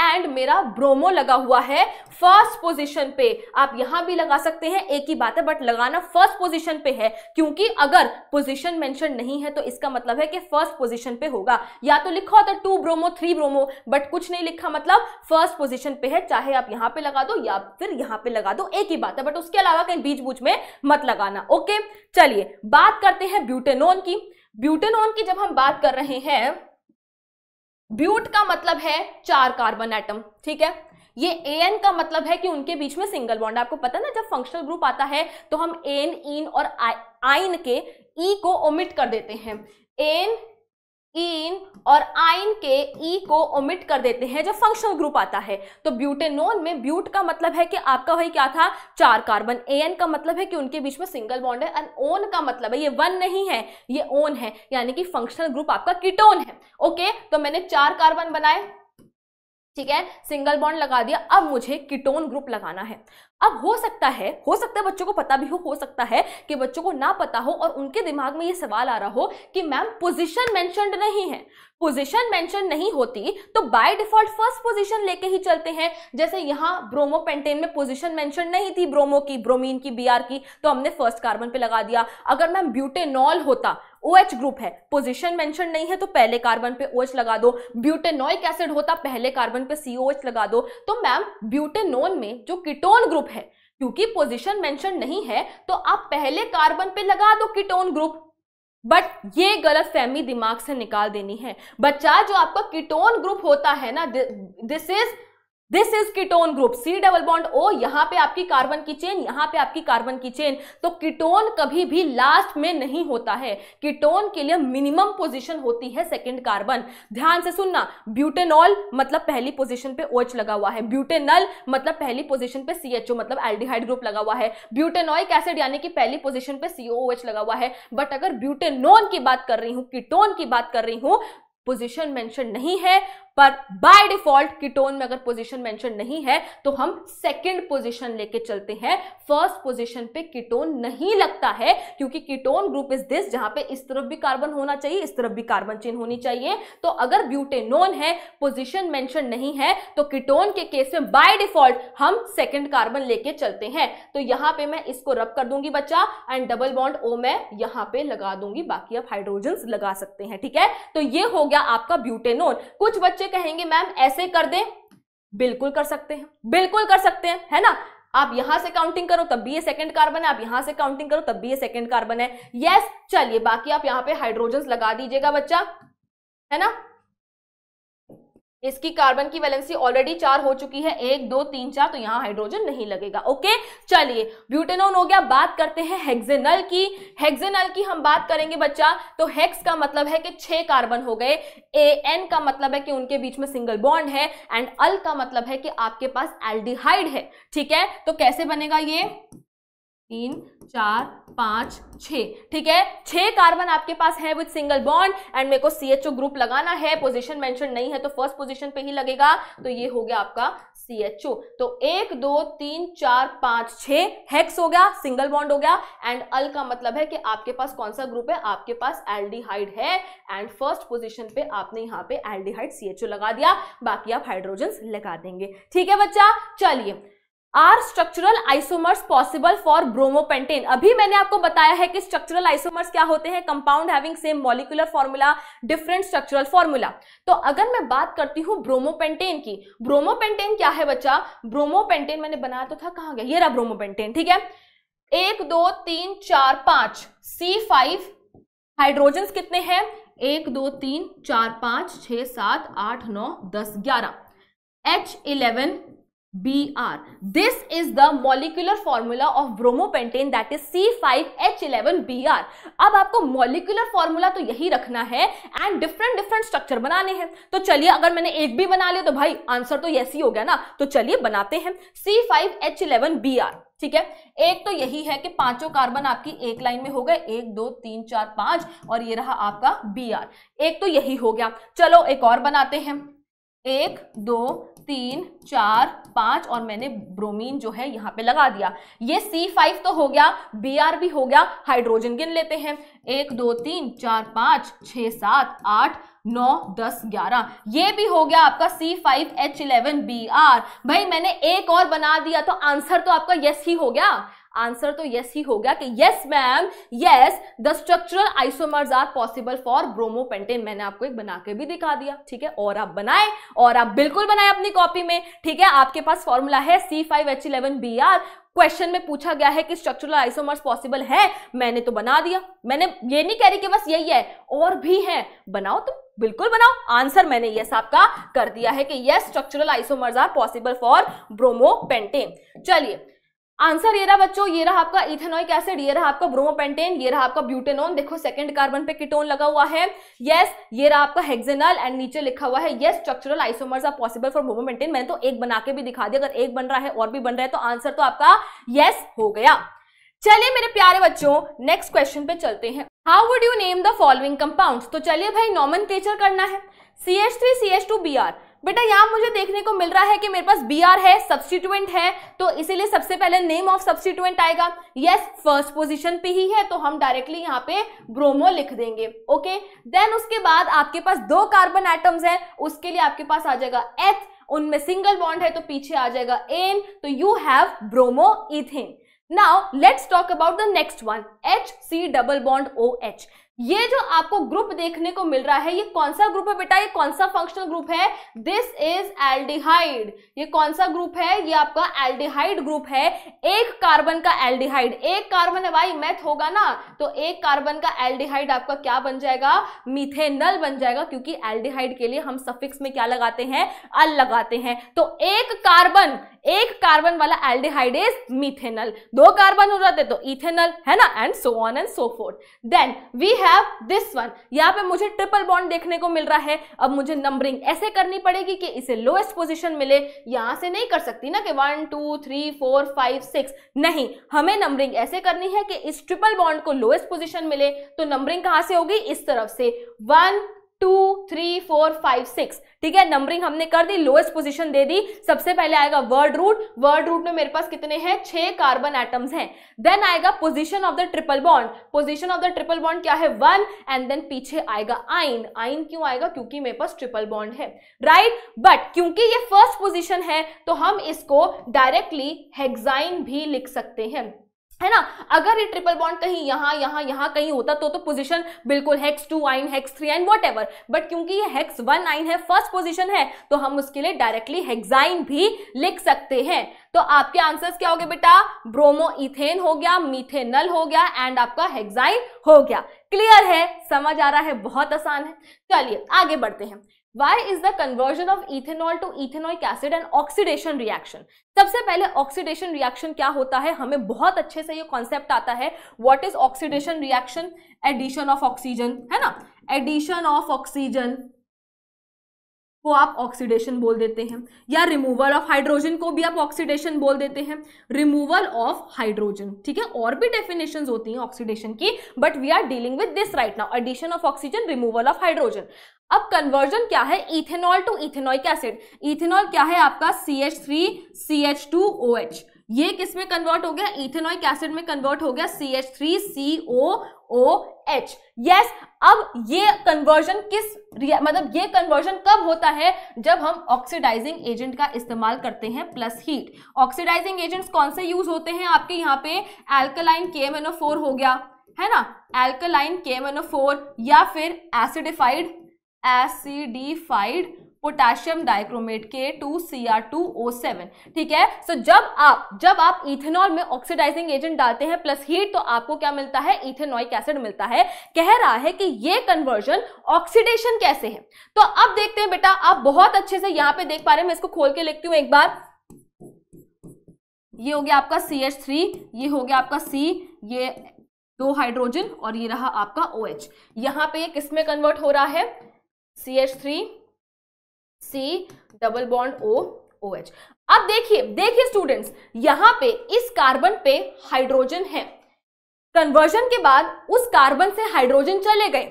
एंड मेरा ब्रोमो लगा हुआ है फर्स्ट पोजीशन पे आप यहां भी लगा सकते हैं एक ही बात है बट लगाना फर्स्ट पोजीशन पे है क्योंकि अगर पोजीशन मेंशन नहीं है तो इसका मतलब है कि फर्स्ट पोजीशन पे होगा या तो लिखा होता two bromo three bromo but कुछ नहीं लिखा मतलब फर्स्ट पोजिशन पे है चाहे आप यहां पर लगा दो या फिर यहां पर लगा दो एक ही बात है बट उसके अलावा कहीं बीच बूच में मत लगाना ओके चलिए बात करते हैं ब्यूटेनोन की ब्यूटेनॉन की जब हम बात कर रहे हैं ब्यूट का मतलब है चार कार्बन एटम ठीक है ये एन का मतलब है कि उनके बीच में सिंगल बॉन्ड आपको पता ना जब फंक्शनल ग्रुप आता है तो हम एन इन और आइन के ई e को ओमिट कर देते हैं एन इन और आइन के ई को ओमिट कर देते हैं जो फंक्शनल ग्रुप आता है तो ब्यूटेनोन में ब्यूट का मतलब है कि आपका वही क्या था चार कार्बन ए एन का मतलब है कि उनके बीच में सिंगल बॉन्ड है एंड ओन का मतलब है ये वन नहीं है ये ओन है यानी कि फंक्शनल ग्रुप आपका कीटोन है ओके तो मैंने चार कार्बन बनाए ठीक है सिंगल बॉन्ड लगा दिया अब मुझे कीटोन ग्रुप लगाना है अब हो सकता है हो सकता है बच्चों को पता भी हो हो सकता है कि बच्चों को ना पता हो और उनके दिमाग में ये सवाल आ रहा हो कि मैम पोजीशन मेंशन नहीं है पोजीशन मेंशन नहीं होती तो बाय डिफॉल्ट फर्स्ट पोजीशन लेके ही चलते हैं जैसे यहाँ ब्रोमो पेंटेन में पोजीशन मेंशन नहीं थी ब्रोमो की ब्रोमीन की बी की तो हमने फर्स्ट कार्बन पे लगा दिया अगर मैम ब्यूटेनॉल होता ओ OH ग्रुप है पोजिशन मेंशन नहीं है तो पहले कार्बन पे ओ OH लगा दो ब्यूटेनोइ एसिड होता पहले कार्बन पे एच लगा दो तो मैम ब्यूटेनोन में जो किटोन ग्रुप है क्योंकि पोजीशन मेंशन नहीं है तो आप पहले कार्बन पे लगा दो कीटोन ग्रुप बट ये गलत फहमी दिमाग से निकाल देनी है बच्चा जो आपका कीटोन ग्रुप होता है ना this is this is ketone group C double bond O यहां पे आपकी कार्बन की चेन यहां पे आपकी कार्बन की चेन तो किटोन कभी भी लास्ट में नहीं होता है किटोन के लिए मिनिमम पोजीशन होती है सेकंड कार्बन ध्यान से सुनना ब्यूटेनॉल मतलब पहली पोजीशन पे ओएच लगा हुआ है ब्यूटेनल मतलब पहली पोजीशन पे ओ मतलब एल्डिहाइड ग्रुप लगा हुआ है ब्यूटेनॉइक एसिड यानी कि पहली पोजिशन पे एच लगा हुआ है बट अगर ब्यूटेनोन की बात कर रही हूं किटोन की बात कर रही हूं पोजीशन मेंशन नहीं है पर बाय डिफॉल्ट कीटोन में अगर पोजीशन मेंशन नहीं है तो हम सेकंड पोजीशन लेके चलते हैं फर्स्ट पोजीशन पे कीटोन नहीं लगता है क्योंकि कीटोन ग्रुप इज दिस जहां पे इस तरफ भी कार्बन होना चाहिए इस तरफ भी कार्बन चेन होनी चाहिए तो अगर ब्यूटेनोन है पोजीशन मेंशन नहीं है तो कीटोन के केस में बाय डिफॉल्ट हम सेकंड कार्बन लेके चलते हैं तो यहां पर मैं इसको रब कर दूंगी बच्चा एंड डबल बॉन्ड ओ मैं यहां पर लगा दूंगी बाकी आप हाइड्रोजन लगा सकते हैं ठीक है तो ये हो गया आपका ब्यूटेनोन कुछ बच्चे बच्चे कहेंगे मैम ऐसे कर दें बिल्कुल कर सकते हैं बिल्कुल कर सकते हैं है ना आप यहां से काउंटिंग करो तब भी ये सेकंड कार्बन है आप यहां से काउंटिंग करो तब भी ये सेकंड कार्बन है यस चलिए बाकी आप यहां पे हाइड्रोजन लगा दीजिएगा बच्चा है ना इसकी कार्बन की वैलेंसी ऑलरेडी चार हो चुकी है एक दो तीन चार तो यहाँ हाइड्रोजन नहीं लगेगा ओके चलिए ब्यूटेनोन हो गया बात करते हैं हेक्सेनल की हेक्सेनल की हम बात करेंगे बच्चा तो हेक्स का मतलब है कि छह कार्बन हो गए ए एन का मतलब है कि उनके बीच में सिंगल बॉन्ड है एंड अल का मतलब है कि आपके पास एल्डिहाइड है ठीक है तो कैसे बनेगा ये तीन चार पाँच छ ठीक है छह कार्बन आपके पास है विद सिंगल बॉन्ड एंड मेरे को सी एच ओ ग्रुप लगाना है पोजिशन मैंशन नहीं है तो फर्स्ट पोजिशन पे ही लगेगा तो ये हो गया आपका सी एच ओ तो एक दो तीन चार पांच छ हेक्स हो गया सिंगल बॉन्ड हो गया एंड अल का मतलब है कि आपके पास कौन सा ग्रुप है आपके पास एल्डिहाइड है एंड फर्स्ट पोजिशन पे आपने यहाँ पे एल्डिहाइड सी एच ओ लगा दिया बाकी आप हाइड्रोजन लगा देंगे ठीक है बच्चा चलिए are structural isomers possible for bromopentane अभी मैंने आपको बताया है कि स्ट्रक्चरल आइसोमर्स क्या होते हैं compound having same molecular formula different structural formula तो अगर मैं बात करती हूँ ब्रोमोपेंटेन की ब्रोमोपेंटेन क्या है बच्चा ब्रोमोपेंटेन मैंने बनाया तो था कहाँ गया ये रहा ब्रोमोपेंटेन ठीक है एक दो तीन चार पांच सी फाइव हाइड्रोजन कितने हैं एक दो तीन चार पांच छ सात आठ नौ दस ग्यारह H eleven B R this is BR. This is that is C five H eleven B R अब आपको मोलिकुलर फॉर्मूला तो यही रखना है एंड डिफरेंट डिफरेंट स्ट्रक्चर बनाने हैं तो चलिए अगर मैंने एक भी बना लिया तो भाई आंसर तो यस ही हो गया ना तो चलिए बनाते हैं C five H eleven B R ठीक है एक तो यही है कि पांचों कार्बन आपकी एक लाइन में हो गए एक दो तीन चार पांच और ये रहा आपका बी आर एक तो यही हो गया चलो एक और बनाते हैं एक दो तीन चार पांच और मैंने ब्रोमीन जो है यहाँ पे लगा दिया ये C5 तो हो गया बी आर भी हो गया हाइड्रोजन गिन लेते हैं एक दो तीन चार पांच छ सात आठ नौ दस ग्यारह ये भी हो गया आपका C five H eleven B R भाई मैंने एक और बना दिया तो आंसर तो आपका यस ही हो गया आंसर तो यस ही हो गया कि yes ma'am yes the structural isomers are possible for bromopentane मैंने आपको एक बना के भी दिखा दिया ठीक है और आप बनाए और आप बिल्कुल बनाए अपनी कॉपी में ठीक है आपके पास फॉर्मूला है C five H eleven B R question में पूछा गया है कि स्ट्रक्चरल आइसोमर्स पॉसिबल है मैंने तो बना दिया मैंने ये नहीं कह रही कि बस यही है और भी है बनाओ तुम बिल्कुल बनाओ आंसर मैंने यस आपका कर दिया है कि yes structural isomers are possible for bromopentane चलिए आंसर ये रहा बच्चों ये रहा आपका इथेनोइक एसिड ये रहा आपका ब्रोमोपेंटेन ये रहा आपका ब्यूटेनोन देखो सेकंड कार्बन पे किटोन लगा हुआ है यस ये रहा आपका हेक्सेनल एंड नीचे लिखा हुआ है yes structural isomers are possible for bromopentane मैंने तो एक बना के भी दिखा दिया अगर एक बन रहा है और भी बन रहा है तो आंसर तो आपका यस yes हो गया चलिए मेरे प्यारे बच्चों नेक्स्ट क्वेश्चन पे चलते हैं how would you name the following compound तो चलिए भाई नॉमन करना है C H three C H two B R बेटा यहाँ मुझे देखने को मिल रहा है कि मेरे पास बी आर है सब्सिट्यूएंट है तो इसीलिए सबसे पहले नेम ऑफ सब्सिट्यूएंट आएगा यस फर्स्ट पोजीशन पे ही है तो हम डायरेक्टली यहाँ पे ब्रोमो लिख देंगे ओके देन उसके बाद आपके पास दो कार्बन एटम्स हैं उसके लिए आपके पास आ जाएगा एथ उनमें सिंगल बॉन्ड है तो पीछे आ जाएगा एन तो you have bromo ethane now let's talk about the next one H C double bond O H ये जो आपको ग्रुप देखने को मिल रहा है ये कौन सा ग्रुप है बेटा ये कौन सा फंक्शनल ग्रुप है दिस इज एल्डिहाइड ये कौन सा ग्रुप है ये आपका एल्डिहाइड ग्रुप है एक कार्बन का एल्डिहाइड एक कार्बन है भाई मैथ होगा ना तो एक कार्बन का एल्डिहाइड आपका क्या बन जाएगा मिथेनल बन जाएगा क्योंकि एल्डिहाइड के लिए हम सफिक्स में क्या लगाते हैं अल लगाते हैं तो एक कार्बन एक कार्बन वाला एल्डिहाइड इज मिथेनल दो कार्बन हो जाते तो इथेनल है ना and so on and so forth then we have this one यहाँ पे मुझे ट्रिपल बॉन्ड देखने को मिल रहा है अब मुझे नंबरिंग ऐसे करनी पड़ेगी कि इसे लोएस्ट पोजिशन मिले यहां से नहीं कर सकती ना कि one two three four five six नहीं हमें नंबरिंग ऐसे करनी है कि इस ट्रिपल बॉन्ड को लोएस्ट पोजिशन मिले तो नंबरिंग कहां से होगी इस तरफ से one two three four five six ठीक है नंबरिंग हमने कर दी लोएस्ट पोजीशन दे दी सबसे पहले आएगा वर्ड रूट वर्ड रूट में मेरे पास कितने हैं छह कार्बन एटम्स हैं देन आएगा position of the triple bond position of the triple bond क्या है वन एंड देन पीछे आएगा आइन आइन क्यों आएगा क्योंकि मेरे पास ट्रिपल बॉन्ड है राइट right? बट क्योंकि ये फर्स्ट पोजिशन है तो हम इसको डायरेक्टली हेग्जाइन भी लिख सकते हैं है ना अगर ये ट्रिपल बॉन्ड कहीं यहां यहां यहाँ कहीं होता तो तो पोजीशन बिल्कुल hex two yne hex three yne whatever but क्योंकि ये हेक्स वन आइन है फर्स्ट पोजीशन है तो हम उसके लिए डायरेक्टली हेक्साइन भी लिख सकते हैं तो आपके आंसर्स क्या हो गए बेटा ब्रोमो इथेन हो गया मीथेनल हो गया एंड आपका हेक्साइन हो गया क्लियर है समझ आ रहा है बहुत आसान है चलिए आगे बढ़ते हैं Why is the conversion of ethanol to ethanoic acid an oxidation reaction? सबसे पहले oxidation reaction क्या होता है हमें बहुत अच्छे से ये concept आता है What is oxidation reaction? Addition of oxygen है ना Addition of oxygen को आप ऑक्सीडेशन बोल देते हैं या रिमूवल ऑफ हाइड्रोजन को भी आप ऑक्सीडेशन बोल देते हैं रिमूवल ऑफ हाइड्रोजन ठीक है और भी डेफिनेशंस होती हैं ऑक्सीडेशन की but we are dealing with this right now addition of oxygen removal of hydrogen अब कन्वर्जन क्या है ethanol to ethanoic acid ethanol क्या है आपका C H three C H two O H ये किस में कन्वर्ट हो गया इथेनॉइक एसिड में कन्वर्ट हो गया C H three C O O H yes अब ये कन्वर्जन किस मतलब ये कन्वर्जन कब होता है जब हम ऑक्सीडाइजिंग एजेंट का इस्तेमाल करते हैं प्लस हीट ऑक्सीडाइजिंग एजेंट्स कौन से यूज होते हैं आपके यहाँ पे एल्कलाइन के हो गया है ना एल्कलाइन के या फिर acidified acidified potassium dichromate K two C R two O seven ठीक है सो so, जब आप जब आप इथेनॉल में ऑक्सीडाइजिंग एजेंट डालते हैं प्लस हीट तो आपको क्या मिलता है इथेनॉइक एसिड मिलता है कह रहा है कि ये कन्वर्जन ऑक्सीडेशन कैसे है तो अब देखते हैं बेटा आप बहुत अच्छे से यहां पे देख पा रहे हैं मैं इसको खोल के लिखती हूं एक बार ये हो गया आपका सी एच थ्री ये हो गया आपका सी ये दो हाइड्रोजन और ये रहा आपका ओ OH. एच यहां पर किसमें कन्वर्ट हो रहा है C H three C double bond O O H अब देखिए देखिए स्टूडेंट्स यहां पे इस कार्बन पे हाइड्रोजन है कन्वर्जन के बाद उस कार्बन से हाइड्रोजन चले गए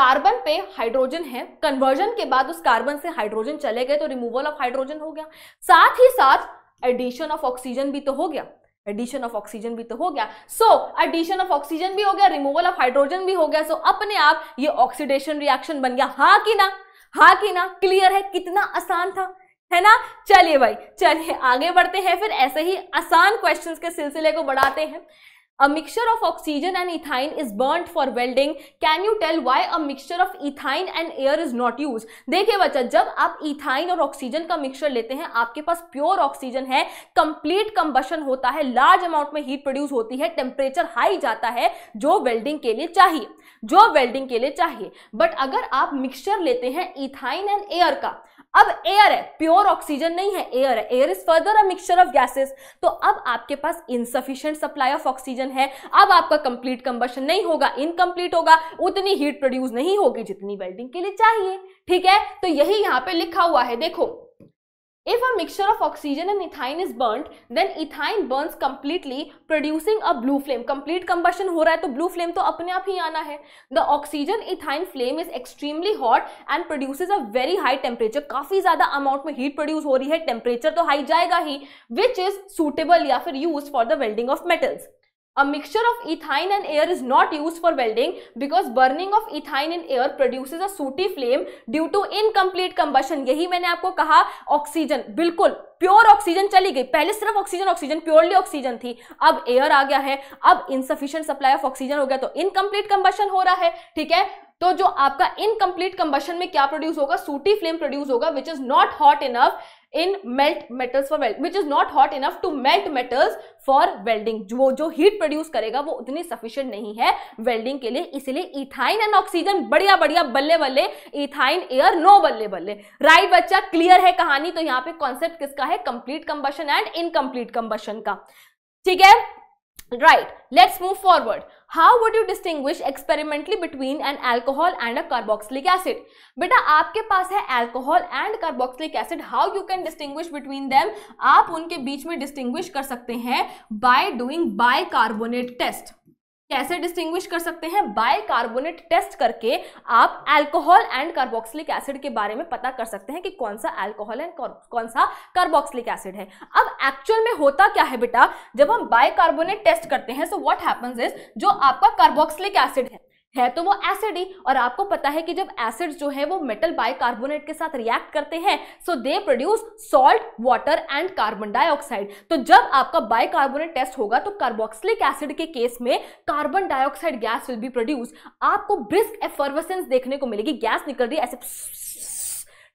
कार्बन पे हाइड्रोजन है कन्वर्जन के बाद उस कार्बन से हाइड्रोजन चले गए तो रिमूवल ऑफ हाइड्रोजन हो गया साथ ही साथ एडिशन ऑफ ऑक्सीजन भी तो हो गया एडिशन ऑफ ऑक्सीजन भी तो हो गया सो एडिशन ऑफ ऑक्सीजन भी हो गया रिमूवल ऑफ हाइड्रोजन भी हो गया सो so, अपने आप ये ऑक्सीडेशन रिएक्शन बन गया हाँ कि ना हाँ कि ना क्लियर है कितना आसान था है ना चलिए भाई चलिए आगे बढ़ते हैं फिर ऐसे ही आसान क्वेश्चंस के सिलसिले को बढ़ाते हैं A mixture of oxygen and ethine is burnt for welding. Can you tell why a mixture of ethine and air is not used? देखिए बच्चा जब आप इथाइन और ऑक्सीजन का मिक्सचर लेते हैं आपके पास प्योर ऑक्सीजन है कंप्लीट कंबशन होता है लार्ज अमाउंट में हीट प्रोड्यूस होती है टेम्परेचर हाई जाता है जो वेल्डिंग के लिए चाहिए जो वेल्डिंग के लिए चाहिए बट अगर आप मिक्सचर लेते हैं इथाइन एंड एयर का अब एयर है प्योर ऑक्सीजन नहीं है एयर है air is further a mixture of gases तो अब आपके पास इनसफिशियंट सप्लाई ऑफ ऑक्सीजन है अब आपका कंप्लीट कंबशन नहीं होगा इनकम्प्लीट होगा उतनी हीट प्रोड्यूस नहीं होगी जितनी वेल्डिंग के लिए चाहिए ठीक है तो यही यहां पे लिखा हुआ है देखो If a mixture of oxygen and ethine is burnt, then ethine burns completely, producing a blue flame. Complete combustion हो रहा है तो blue flame तो अपने आप ही आना है The oxygen ethine flame is extremely hot and produces a very high temperature. काफ़ी ज़्यादा अमाउंट में हीट प्रोड्यूस हो रही है टेम्परेचर तो हाई जाएगा ही विच इज सूटेबल या फिर use for the welding of metals A mixture of ethane and air is not used for welding because burning of ethane in air produces a sooty flame due to incomplete combustion. yahi maine aapko kaha oxygen bilkul pure oxygen चली गई पहले सिर्फ oxygen oxygen purely oxygen थी अब air आ गया है अब insufficient supply of oxygen हो गया तो इनकम्प्लीट कंबशन हो रहा है ठीक है तो जो आपका इनकम्प्लीट कंबशन में क्या प्रोड्यूस होगा सूटी फ्लेम प्रोड्यूस होगा which is not hot enough in melt metals for weld which is not hot enough to melt metals for welding जो जो हीट प्रोड्यूस करेगा वो उतनी सफिशियंट नहीं है वेल्डिंग के लिए इसलिए इथाइन एंड ऑक्सीजन बढ़िया बढ़िया बल्ले बल्ले इथाइन एयर नो बल्ले बल्ले राइट बच्चा क्लियर है कहानी तो यहाँ पे कॉन्सेप्ट किसका है complete combustion and incomplete combustion का ठीक है right let's move forward how would you distinguish experimentally between an alcohol and a carboxylic acid बेटा आपके पास है alcohol and carboxylic acid how you can distinguish between them आप उनके बीच में डिस्टिंग्विश कर सकते हैं by doing by carbonate test कैसे डिस्टिंग्विश कर सकते हैं बाय कार्बोनेट टेस्ट करके आप अल्कोहल एंड कार्बोक्सिलिक एसिड के बारे में पता कर सकते हैं कि कौन सा अल्कोहल एंड कौन सा कार्बोक्सिलिक एसिड है अब एक्चुअल में होता क्या है बेटा जब हम बाय कार्बोनेट टेस्ट करते हैं सो व्हाट हैपेंस इज जो आपका कार्बोक्सिलिक एसिड है है तो वो एसिड ही और आपको पता है कि जब एसिड जो है वो मेटल बाइकार्बोनेट के साथ रिएक्ट करते हैं so they produce salt water and carbon dioxide तो जब आपका बाइकार्बोनेट टेस्ट होगा तो कार्बोक्सिलिक एसिड के केस में carbon dioxide gas will be produce आपको ब्रिस्क एफर्वसेंस देखने को मिलेगी गैस निकल रही है ऐसे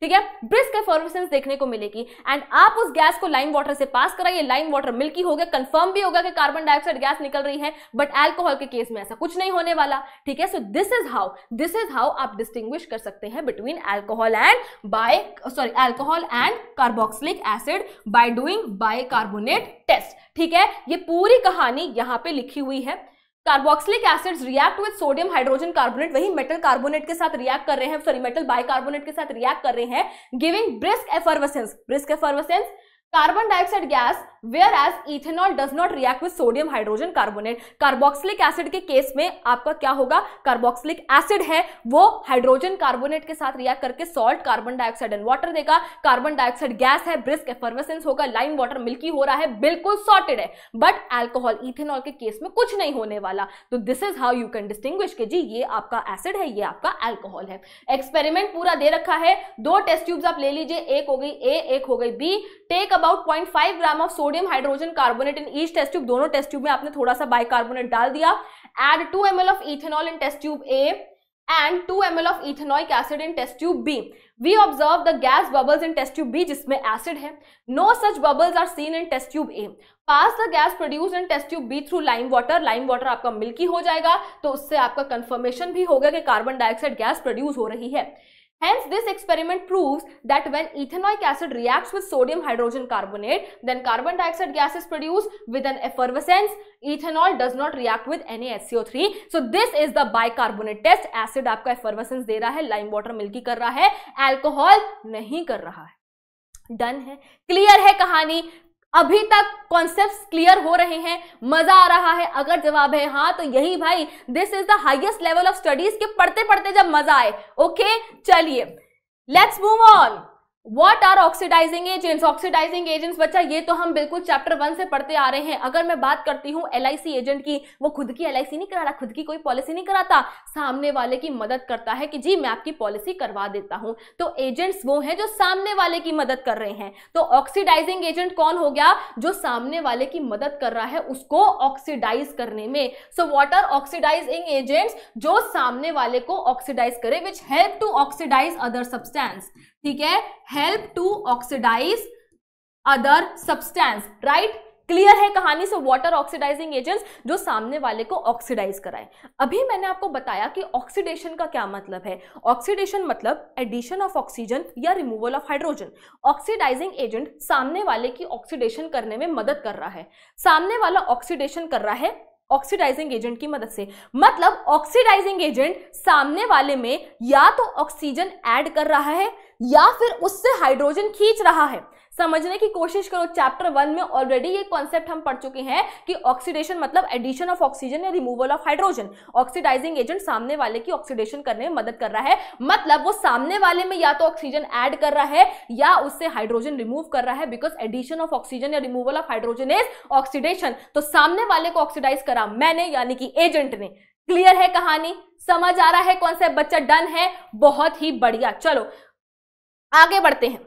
ठीक है ब्रिस्क फॉर्मेशन देखने को मिलेगी एंड आप उस गैस को लाइम वाटर से पास कराइए लाइम वाटर मिल्की हो गया कंफर्म भी होगा कि कार्बन डाइऑक्साइड गैस निकल रही है बट एल्कोहल के केस में ऐसा कुछ नहीं होने वाला ठीक है so this is how this is how आप डिस्टिंग्विश कर सकते हैं between alcohol and by sorry alcohol and carboxylic acid by doing by carbonate test ठीक है ये पूरी कहानी यहां पे लिखी हुई है carboxylic acids react with sodium hydrogen carbonate वही मेटल कार्बोनेट के साथ रिएक्ट कर रहे हैं सॉरी मेटल बाइकार्बोनेट के साथ रिएक्ट कर रहे हैं giving brisk effervescence brisk effervescence carbon dioxide gas whereas ethanol does not react with sodium hydrogen carbonate carboxylic acid के केस में आपका क्या होगा कार्बोक्सिलिक एसिड है वो हाइड्रोजन कार्बोनेट के साथ रिएक्ट करके salt carbon dioxide and water देगा कार्बन डाइऑक्साइड गैस है ब्रिस्क एफर्वेसेंस होगा लाइम वाटर मिल्की हो रहा है बिल्कुल सॉर्टेड है बट एल्कोहल इथेनॉल के केस में कुछ नहीं होने वाला तो this is how you can distinguish ये आपका एसिड है ये आपका एल्कोहल है एक्सपेरिमेंट पूरा दे रखा है दो टेस्ट ट्यूब्स आप ले लीजिए एक हो गई ए एक हो गई B take about point gram of sodium sodium hydrogen carbonate in each test tube दोनों टेस्ट ट्यूब में आपने थोड़ा सा बाइकार्बोनेट डाल दिया add two M of ethanol in test tube A and two M of ethanoic acid in test tube B we observe the gas bubbles in test tube B जिसमें acid है no such bubbles are seen in test tube A pass the gas produce in test tube B through lime water lime water आपका milky हो जाएगा तो उससे आपका confirmation भी होगा कि कार्बन डाइऑक्साइड गैस प्रोड्यूस हो रही है Hence, this experiment proves that when ethanoic acid reacts with sodium hydrogen carbonate, then carbon dioxide gas is produced with an effervescence. Ethanol does not react with any HCO3. So, this is the bicarbonate test. Acid आपका effervescence दे रहा है, lime water milky कर रहा है, alcohol नहीं कर रहा है डन है क्लियर है कहानी अभी तक कॉन्सेप्ट क्लियर हो रहे हैं मजा आ रहा है अगर जवाब है हाँ तो यही भाई this is the highest level of studies के पढ़ते पढ़ते जब मजा आए ओके चलिए let's move on what are oxidising agents oxidising agents बच्चा ये तो हम बिल्कुल चैप्टर वन से पढ़ते आ रहे हैं अगर मैं बात करती हूँ एल एजेंट की वो खुद की एल नहीं करा रहा खुद की कोई पॉलिसी नहीं कराता सामने वाले की मदद करता है कि जी मैं आपकी पॉलिसी करवा देता हूँ तो एजेंट्स वो हैं जो सामने वाले की मदद कर रहे हैं तो ऑक्सीडाइजिंग एजेंट कौन हो गया जो सामने वाले की मदद कर रहा है उसको ऑक्सीडाइज करने में so what are oxidising agents जो सामने वाले को ऑक्सीडाइज करे which help to oxidise other substance ठीक है help to oxidise other substance right clear है कहानी से वाटर ऑक्सीडाइजिंग एजेंट्स जो सामने वाले को ऑक्सीडाइज कराए अभी मैंने आपको बताया कि ऑक्सीडेशन का क्या मतलब है ऑक्सीडेशन मतलब एडिशन ऑफ ऑक्सीजन या removal of hydrogen oxidising agent सामने वाले की ऑक्सीडेशन करने में मदद कर रहा है सामने वाला ऑक्सीडेशन कर रहा है ऑक्सीडाइजिंग एजेंट की मदद से मतलब ऑक्सीडाइजिंग एजेंट सामने वाले में या तो ऑक्सीजन ऐड कर रहा है या फिर उससे हाइड्रोजन खींच रहा है समझने की कोशिश करो चैप्टर वन में ऑलरेडी ये कॉन्सेप्ट हम पढ़ चुके हैं कि ऑक्सीडेशन मतलब एडिशन ऑफ ऑक्सीजन या removal of hydrogen oxidising agent सामने वाले की ऑक्सीडेशन करने में मदद कर रहा है मतलब वो सामने वाले में या तो ऑक्सीजन ऐड कर रहा है या उससे हाइड्रोजन रिमूव कर रहा है बिकॉज एडिशन ऑफ ऑक्सीजन या removal of hydrogen is oxidation तो सामने वाले को ऑक्सीडाइज करा मैंने यानी कि एजेंट ने क्लियर है कहानी समझ आ रहा है कौन सा बच्चा डन है बहुत ही बढ़िया चलो आगे बढ़ते हैं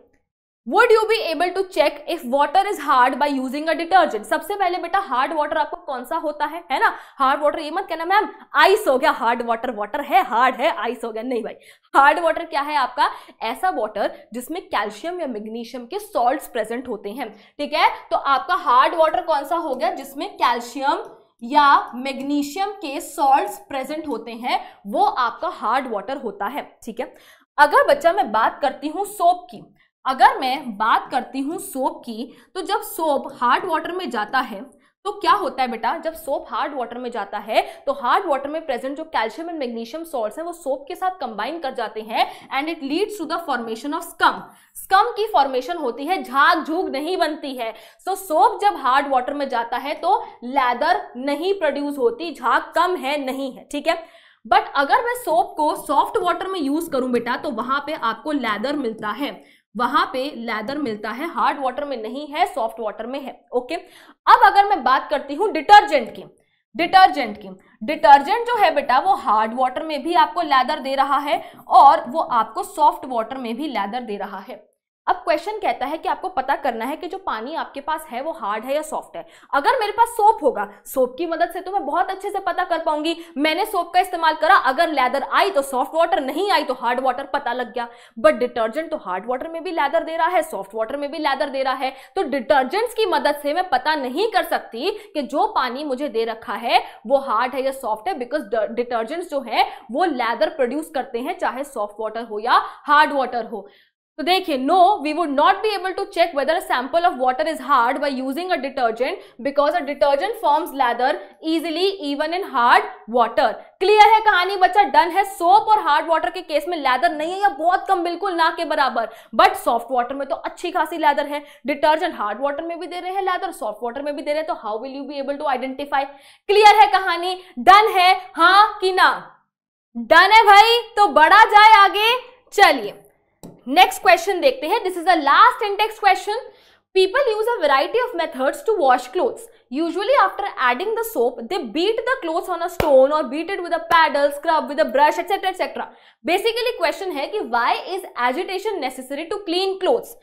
would you be able to check if water is hard by using a detergent सबसे पहले बेटा हार्ड वाटर आपको कौन सा होता है है ना हार्ड वाटर ये मत कहना मैम आइस हो गया हार्ड वाटर वाटर है हार्ड है आइस हो गया नहीं भाई हार्ड वाटर क्या है आपका ऐसा वाटर जिसमें कैल्शियम या मैग्नीशियम के सॉल्ट प्रेजेंट होते हैं ठीक है तो आपका हार्ड वाटर कौन सा हो गया जिसमें कैल्शियम या मैग्नीशियम के सॉल्ट्स प्रेजेंट होते हैं वो आपका हार्ड वाटर होता है ठीक है अगर बच्चा मैं बात करती हूँ सोप की अगर मैं बात करती हूँ सोप की तो जब सोप हार्ड वाटर में जाता है तो क्या होता है बेटा जब सोप हार्ड वाटर में जाता है तो हार्ड वाटर में प्रेजेंट जो कैल्शियम एंड मैग्नीशियम सॉल्ट्स हैं वो सोप के साथ कंबाइन कर जाते हैं and it leads to the formation of scum scum की फॉर्मेशन होती है झाग झूग नहीं बनती है सो so, सोप जब हार्ड वाटर में जाता है तो लैदर नहीं प्रोड्यूस होती झाग कम है नहीं है ठीक है बट अगर मैं सोप को सॉफ्ट वाटर में यूज करूं बेटा तो वहां पे आपको लैदर मिलता है वहां पे लेदर मिलता है हार्ड वाटर में नहीं है सॉफ्ट वाटर में है ओके अब अगर मैं बात करती हूँ डिटर्जेंट की डिटर्जेंट की डिटर्जेंट जो है बेटा वो हार्ड वाटर में भी आपको लेदर दे रहा है और वो आपको सॉफ्ट वाटर में भी लेदर दे रहा है अब क्वेश्चन कहता है कि आपको पता करना है कि जो पानी आपके पास है वो हार्ड है या सॉफ्ट है अगर मेरे पास सोप होगा सोप की मदद से तो मैं बहुत अच्छे से पता कर पाऊंगी मैंने सोप का इस्तेमाल करा अगर लेदर आई तो सॉफ्ट वाटर नहीं आई तो हार्ड वाटर पता लग गया बट डिटर्जेंट तो हार्ड वाटर में भी लेदर दे रहा है सॉफ्ट वाटर में भी लेदर दे रहा है तो डिटर्जेंट्स की मदद से मैं पता नहीं कर सकती कि जो पानी मुझे दे रखा है वो हार्ड है या सॉफ्ट है बिकॉज डिटर्जेंट्स जो है वो लेदर प्रोड्यूस करते हैं चाहे सॉफ्ट वाटर हो या हार्ड वाटर हो तो देखिए no we would not be able to check whether sample of water is hard by using a detergent because a detergent forms lather easily even in hard water clear है कहानी बच्चा done है soap और hard water के case में lather नहीं है या बहुत कम बिल्कुल ना के बराबर बट सॉफ्ट वाटर में तो अच्छी खासी लैदर है डिटर्जेंट हार्ड वाटर में भी दे रहे हैं लैदर सॉफ्ट वाटर में भी दे रहे हैं तो how will you be able to identify clear है कहानी डन है हा कि ना डन है भाई तो बढ़ा जाए आगे चलिए नेक्स्ट क्वेश्चन देखते हैं this is the last intext question people use a variety of methods to wash clothes usually after adding the soap they beat the clothes on a stone और beat it with a paddle scrub with a brush etcetera etcetera basically question है कि why is agitation necessary to clean clothes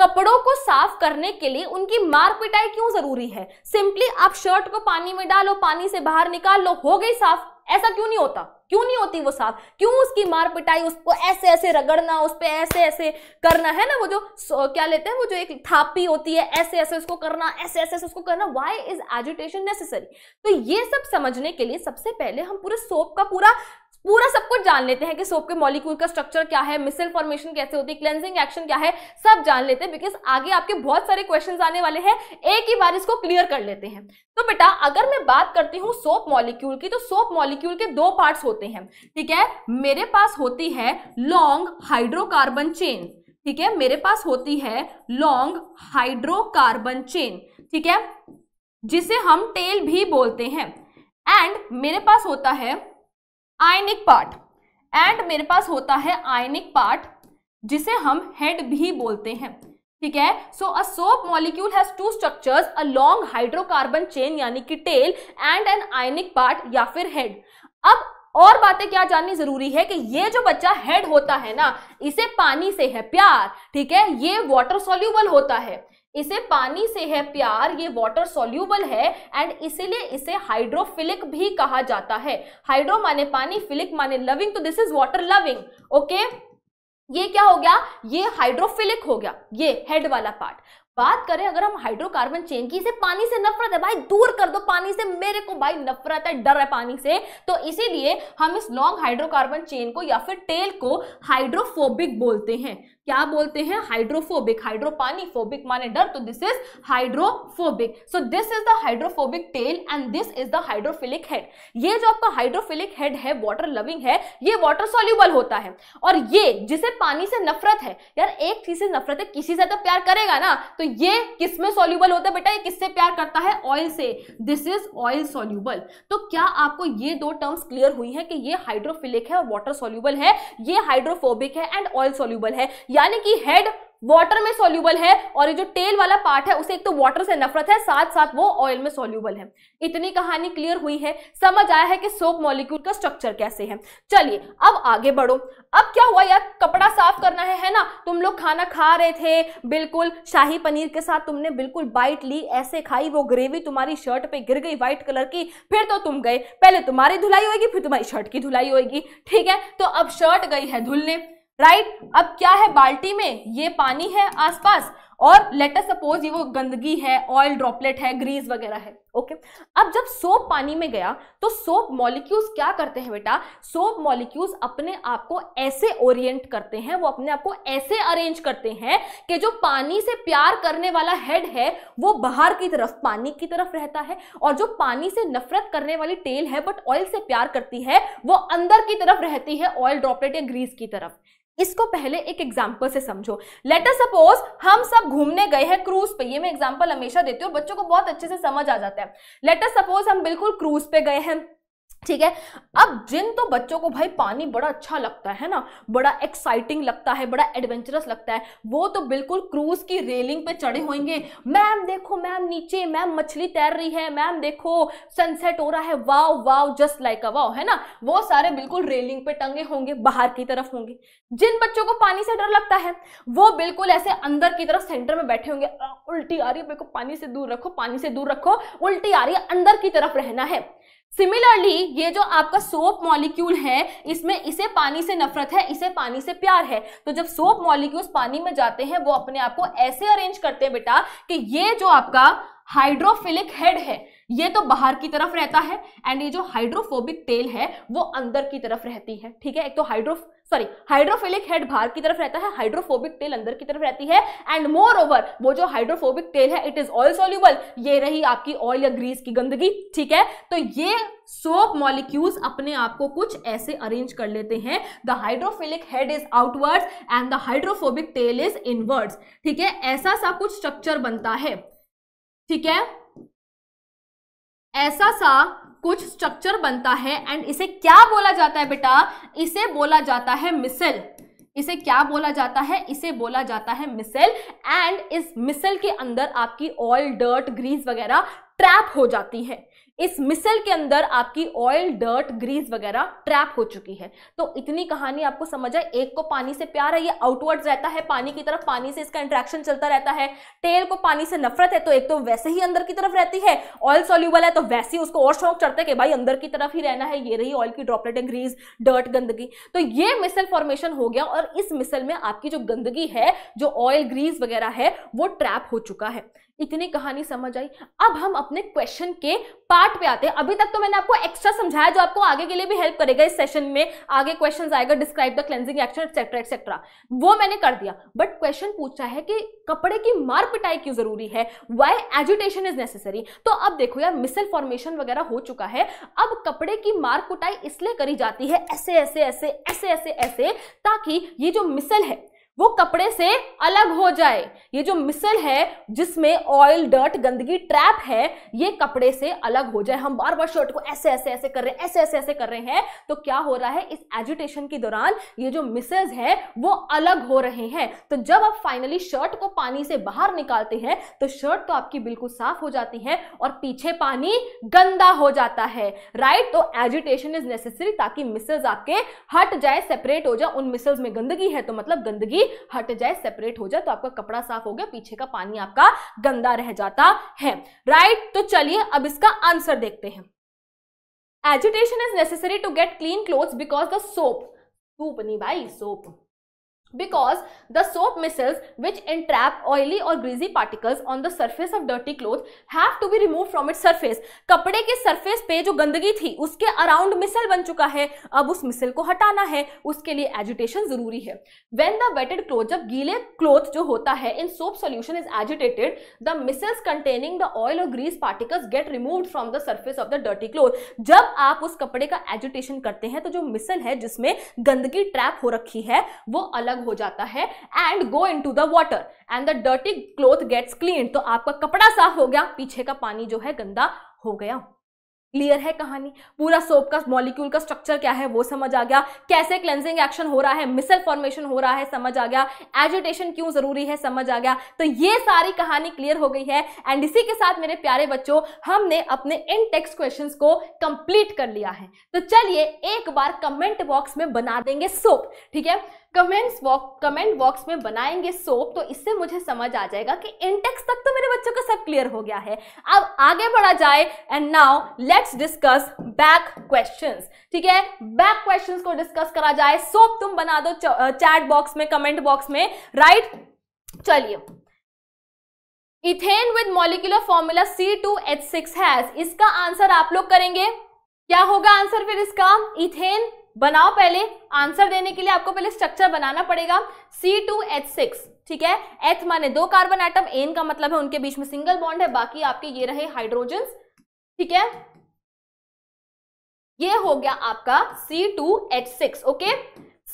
कपड़ों को साफ करने के लिए उनकी मार पिटाई क्यों जरूरी है सिंपली आप शर्ट को पानी में डालो पानी से बाहर निकाल लो हो गई साफ ऐसा क्यों नहीं होता क्यों नहीं होती वो साफ क्यों उसकी मार पिटाई उसको ऐसे ऐसे रगड़ना उस पर ऐसे ऐसे करना है ना वो जो क्या लेते हैं वो जो एक थापी होती है ऐसे ऐसे उसको करना ऐसे ऐसे उसको करना वाई इज एजुटेशन नेसेसरी तो ये सब समझने के लिए सबसे पहले हम पूरे सोप का पूरा पूरा सब कुछ जान लेते हैं कि सोप के मॉलिक्यूल का स्ट्रक्चर क्या है मिसल फॉर्मेशन कैसे होती है क्लेंजिंग एक्शन क्या है सब जान लेते हैं बिकॉज आगे आपके बहुत सारे क्वेश्चन आने वाले हैं एक ही बार इसको क्लियर कर लेते हैं तो बेटा अगर मैं बात करती हूँ सोप मॉलिक्यूल की तो सोप मॉलिक्यूल के दो पार्ट्स होते हैं ठीक है मेरे पास होती है लॉन्ग हाइड्रोकार्बन चेन ठीक है मेरे पास होती है लॉन्ग हाइड्रोकार्बन चेन ठीक है जिसे हम टेल भी बोलते हैं एंड मेरे पास होता है आयनिक पार्ट एंड मेरे पास होता है आयनिक पार्ट जिसे हम हेड भी बोलते हैं ठीक है so a soap molecule has two structures a long hydrocarbon chain यानी कि tail and an ionic part या फिर हेड अब और बातें क्या जाननी जरूरी है कि ये जो बच्चा हेड होता है ना इसे पानी से है प्यार ठीक है ये वाटर सोल्यूबल होता है इसे पानी से है प्यार ये वाटर सोल्यूबल है एंड इसीलिए इसे हाइड्रोफिलिक भी कहा जाता है हाइड्रो माने पानी फिलिक माने लविंग तो this is water loving okay ये क्या हो गया ये हाइड्रोफिलिक हो गया ये हेड वाला पार्ट बात करें अगर हम हाइड्रोकार्बन चेन की इसे पानी से नफरत है भाई दूर कर दो पानी से मेरे को भाई नफरत है डर है पानी से तो इसीलिए हम इस लॉन्ग हाइड्रोकार्बन चेन को या फिर टेल को हाइड्रोफोबिक बोलते हैं क्या बोलते हैं हाइड्रोफोबिक हाइड्रोपानी फोबिक माने डर तो this is hydrophobic so this is the hydrophobic tail and this is the hydrophilic head ये जो आपका हाइड्रोफिलिक हेड है वाटर लविंग है ये वाटर सोल्यूबल होता है और ये जिसे पानी से नफरत है यार एक चीज से नफरत है किसी से तो प्यार करेगा ना तो ये किस में सोल्यूबल होता है बेटा ये किससे प्यार करता है ऑयल से दिस इज ऑयल सोल्यूबल तो क्या आपको ये दो टर्म्स क्लियर हुई है कि ये हाइड्रोफिलिक है और वाटर सोल्यूबल है ये हाइड्रोफोबिक है एंड ऑयल सोल्यूबल है यानी कि हेड वाटर में सोल्यूबल है और ये जो टेल वाला पार्ट है उसे एक तो वाटर से नफरत है साथ साथ वो ऑयल में सोल्यूबल है इतनी कहानी क्लियर हुई है समझ आया है कि सोप मॉलिक्यूल का स्ट्रक्चर कैसे है चलिए अब आगे बढ़ो अब क्या हुआ यार कपड़ा साफ करना है है ना तुम लोग खाना खा रहे थे बिल्कुल शाही पनीर के साथ तुमने बिल्कुल बाइट ली ऐसे खाई वो ग्रेवी तुम्हारी शर्ट पे गिर गई व्हाइट कलर की फिर तो तुम गए पहले तुम्हारी धुलाई होगी फिर तुम्हारी शर्ट की धुलाई होगी ठीक है तो अब शर्ट गई है धुलने राइट अब क्या है बाल्टी में ये पानी है आसपास और लेटर सपोज ये वो गंदगी है ऑयल ड्रॉपलेट है ग्रीस वगैरह है ओके अब जब सोप पानी में गया तो सोप मॉलिक्यूल्स क्या करते हैं बेटा सोप मॉलिक्यूल्स अपने आप को ऐसे ओरिएंट करते हैं वो अपने आप को ऐसे अरेंज करते हैं कि जो पानी से प्यार करने वाला हेड है वो बाहर की तरफ पानी की तरफ रहता है और जो पानी से नफरत करने वाली टेल है बट ऑयल से प्यार करती है वो अंदर की तरफ रहती है ऑयल ड्रॉपलेट या ग्रीस की तरफ इसको पहले एक एग्जाम्पल से समझो लेटर सपोज हम सब घूमने गए हैं क्रूज पे ये मैं एग्जाम्पल हमेशा देती हूँ बच्चों को बहुत अच्छे से समझ आ जाता है लेटर सपोज हम बिल्कुल क्रूज पे गए हैं ठीक है अब जिन तो बच्चों को भाई पानी बड़ा अच्छा लगता है ना बड़ा एक्साइटिंग लगता है बड़ा एडवेंचरस लगता है वो तो बिल्कुल क्रूज की रेलिंग पे चढ़े होंगे मैम देखो मैम नीचे मैम मछली तैर रही है मैम देखो सनसेट हो रहा है वाव वाव जस्ट लाइक अ वाव है ना वो सारे बिल्कुल रेलिंग पे टंगे होंगे बाहर की तरफ होंगे जिन बच्चों को पानी से डर लगता है वो बिल्कुल ऐसे अंदर की तरफ सेंटर में बैठे होंगे उल्टी आ रही है मेरे को पानी से दूर रखो पानी से दूर रखो उल्टी आ रही है अंदर की तरफ रहना है सिमिलरली ये जो आपका सोप मॉलिक्यूल है इसमें इसे पानी से नफरत है इसे पानी से प्यार है तो जब सोप मॉलिक्यूल्स पानी में जाते हैं वो अपने आप को ऐसे अरेंज करते हैं बेटा कि ये जो आपका हाइड्रोफिलिक हेड है ये तो बाहर की तरफ रहता है एंड ये जो हाइड्रोफोबिक टेल है वो अंदर की तरफ रहती है ठीक है एक तो हाइड्रो सॉरी हाइड्रोफिलिक हेड बाहर की तरफ रहता है हाइड्रोफोबिक टेल अंदर की तरफ रहती है एंड मोर ओवर वो जो हाइड्रोफोबिक टेल है इट इज ऑयल सोल्यूबल ये रही आपकी ऑयल या ग्रीस की गंदगी ठीक है तो ये सोप मॉलिक्यूल्स अपने आप को कुछ ऐसे अरेंज कर लेते हैं the hydrophilic head is outwards and the hydrophobic tail is inwards ठीक है ऐसा सा कुछ स्ट्रक्चर बनता है ठीक है ऐसा सा कुछ स्ट्रक्चर बनता है एंड इसे क्या बोला जाता है बेटा इसे बोला जाता है मिसल इसे क्या बोला जाता है इसे बोला जाता है मिसल एंड इस मिसल के अंदर आपकी ऑयल डर्ट ग्रीस वगैरह ट्रैप हो जाती है इस मिसल के अंदर आपकी ऑयल डर्ट ग्रीस वगैरह ट्रैप हो चुकी है तो इतनी कहानी आपको समझ आए एक को पानी से प्यार है ये आउटवर्ड रहता है पानी की तरफ पानी से इसका इंट्रैक्शन चलता रहता है टेल को पानी से नफरत है तो एक तो वैसे ही अंदर की तरफ रहती है ऑयल सोल्यूबल है तो वैसे ही उसको और शौक चढ़ता है कि भाई अंदर की तरफ ही रहना है ये रही ऑयल की ड्रॉपलेट ग्रीस डर्ट गंदगी तो ये मिसल फॉर्मेशन हो गया और इस मिसल में आपकी जो गंदगी है जो ऑयल ग्रीस वगैरह है वो ट्रैप हो चुका है इतनी कहानी समझ आई अब हम अपने क्वेश्चन के पार्ट पे आते हैं अभी तक तो मैंने आपको एक्स्ट्रा समझाया जो आपको आगे के लिए भी हेल्प करेगा इस सेशन में आगे क्वेश्चंस आएगा describe the cleansing action etcetera etcetera वो मैंने कर दिया बट क्वेश्चन पूछा है कि कपड़े की मार पिटाई क्यों जरूरी है वाई एजुटेशन इज नेसेसरी तो अब देखो यार मिसल फॉर्मेशन वगैरह हो चुका है अब कपड़े की मार कुटाई इसलिए करी जाती है ऐसे ऐसे ऐसे ऐसे ऐसे ऐसे ताकि ये जो मिसल है वो कपड़े से अलग हो जाए ये जो मिसल है जिसमें ऑयल डर्ट गंदगी ट्रैप है ये कपड़े से अलग हो जाए हम बार बार शर्ट को ऐसे ऐसे ऐसे कर रहे हैं ऐसे ऐसे ऐसे कर रहे हैं तो क्या हो रहा है इस एजुटेशन के दौरान ये जो मिसल्स है वो अलग हो रहे हैं तो जब आप फाइनली शर्ट को पानी से बाहर निकालते हैं तो शर्ट तो आपकी बिल्कुल साफ हो जाती है और पीछे पानी गंदा हो जाता है राइट तो एजुटेशन इज नेसेसरी ताकि मिसल्स आपके हट जाए सेपरेट हो जाए उन मिसल्स में गंदगी है तो मतलब गंदगी हट जाए सेपरेट हो जाए तो आपका कपड़ा साफ हो गया पीछे का पानी आपका गंदा रह जाता है राइट तो चलिए अब इसका आंसर देखते हैं agitation is necessary to get clean cloth because the soap soup नहीं भाई soap because the soap missiles which entrap oily or greasy particles on the surface of dirty clothes have to be removed from its surface कपड़े के surface पे जो गंदगी थी उसके around missile बन चुका है अब उस missile को हटाना है उसके लिए agitation जरूरी है when the wetted clothes जब गीले cloth जो होता है in soap solution is agitated the missiles containing the oil or grease particles get removed from the surface of the dirty cloth जब आप उस कपड़े का agitation करते हैं तो जो missile है जिसमें गंदगी trap हो रखी है वो अलग हो जाता है and go into the water and the dirty cloth gets clean तो आपका कपड़ा साफ हो गया पीछे का पानी जो है गंदा हो गया क्लियर है कहानी पूरा सोप का मॉलिक्यूल का स्ट्रक्चर क्या है वो समझ आ गया कैसे क्लेंजिंग एक्शन हो रहा है मिसल फॉर्मेशन हो रहा है समझ आ गया एजिटेशन क्यों जरूरी है समझ आ गया तो ये सारी कहानी क्लियर हो गई है एंड इसी के साथ मेरे प्यारे बच्चों हमने अपने इन टेक्स्ट क्वेश्चंस को कंप्लीट कर लिया है तो चलिए एक बार कमेंट बॉक्स में बना देंगे सोप ठीक है कमेंट्स बॉक्स कमेंट बॉक्स में बनाएंगे सोप तो इससे मुझे समझ आ जाएगा कि इंटेक्स तक तो मेरे बच्चों का सब क्लियर हो गया है अब आगे बढ़ा जाए and now let's discuss back questions ठीक है बैक क्वेश्चंस को डिस्कस करा जाए सोप तुम बना दो चैट बॉक्स में कमेंट बॉक्स में राइट चलिए ethane with molecular formula C two C2H6 has इसका आंसर आप लोग करेंगे क्या होगा आंसर फिर इसका इथेन बनाओ पहले आंसर देने के लिए आपको पहले स्ट्रक्चर बनाना पड़ेगा सी टू एच सिक्स ठीक है एच माने दो कार्बन आइटम एन का मतलब है उनके बीच में सिंगल बॉन्ड है बाकी आपके ये रहे हाइड्रोजन ठीक है ये हो गया आपका C two H six okay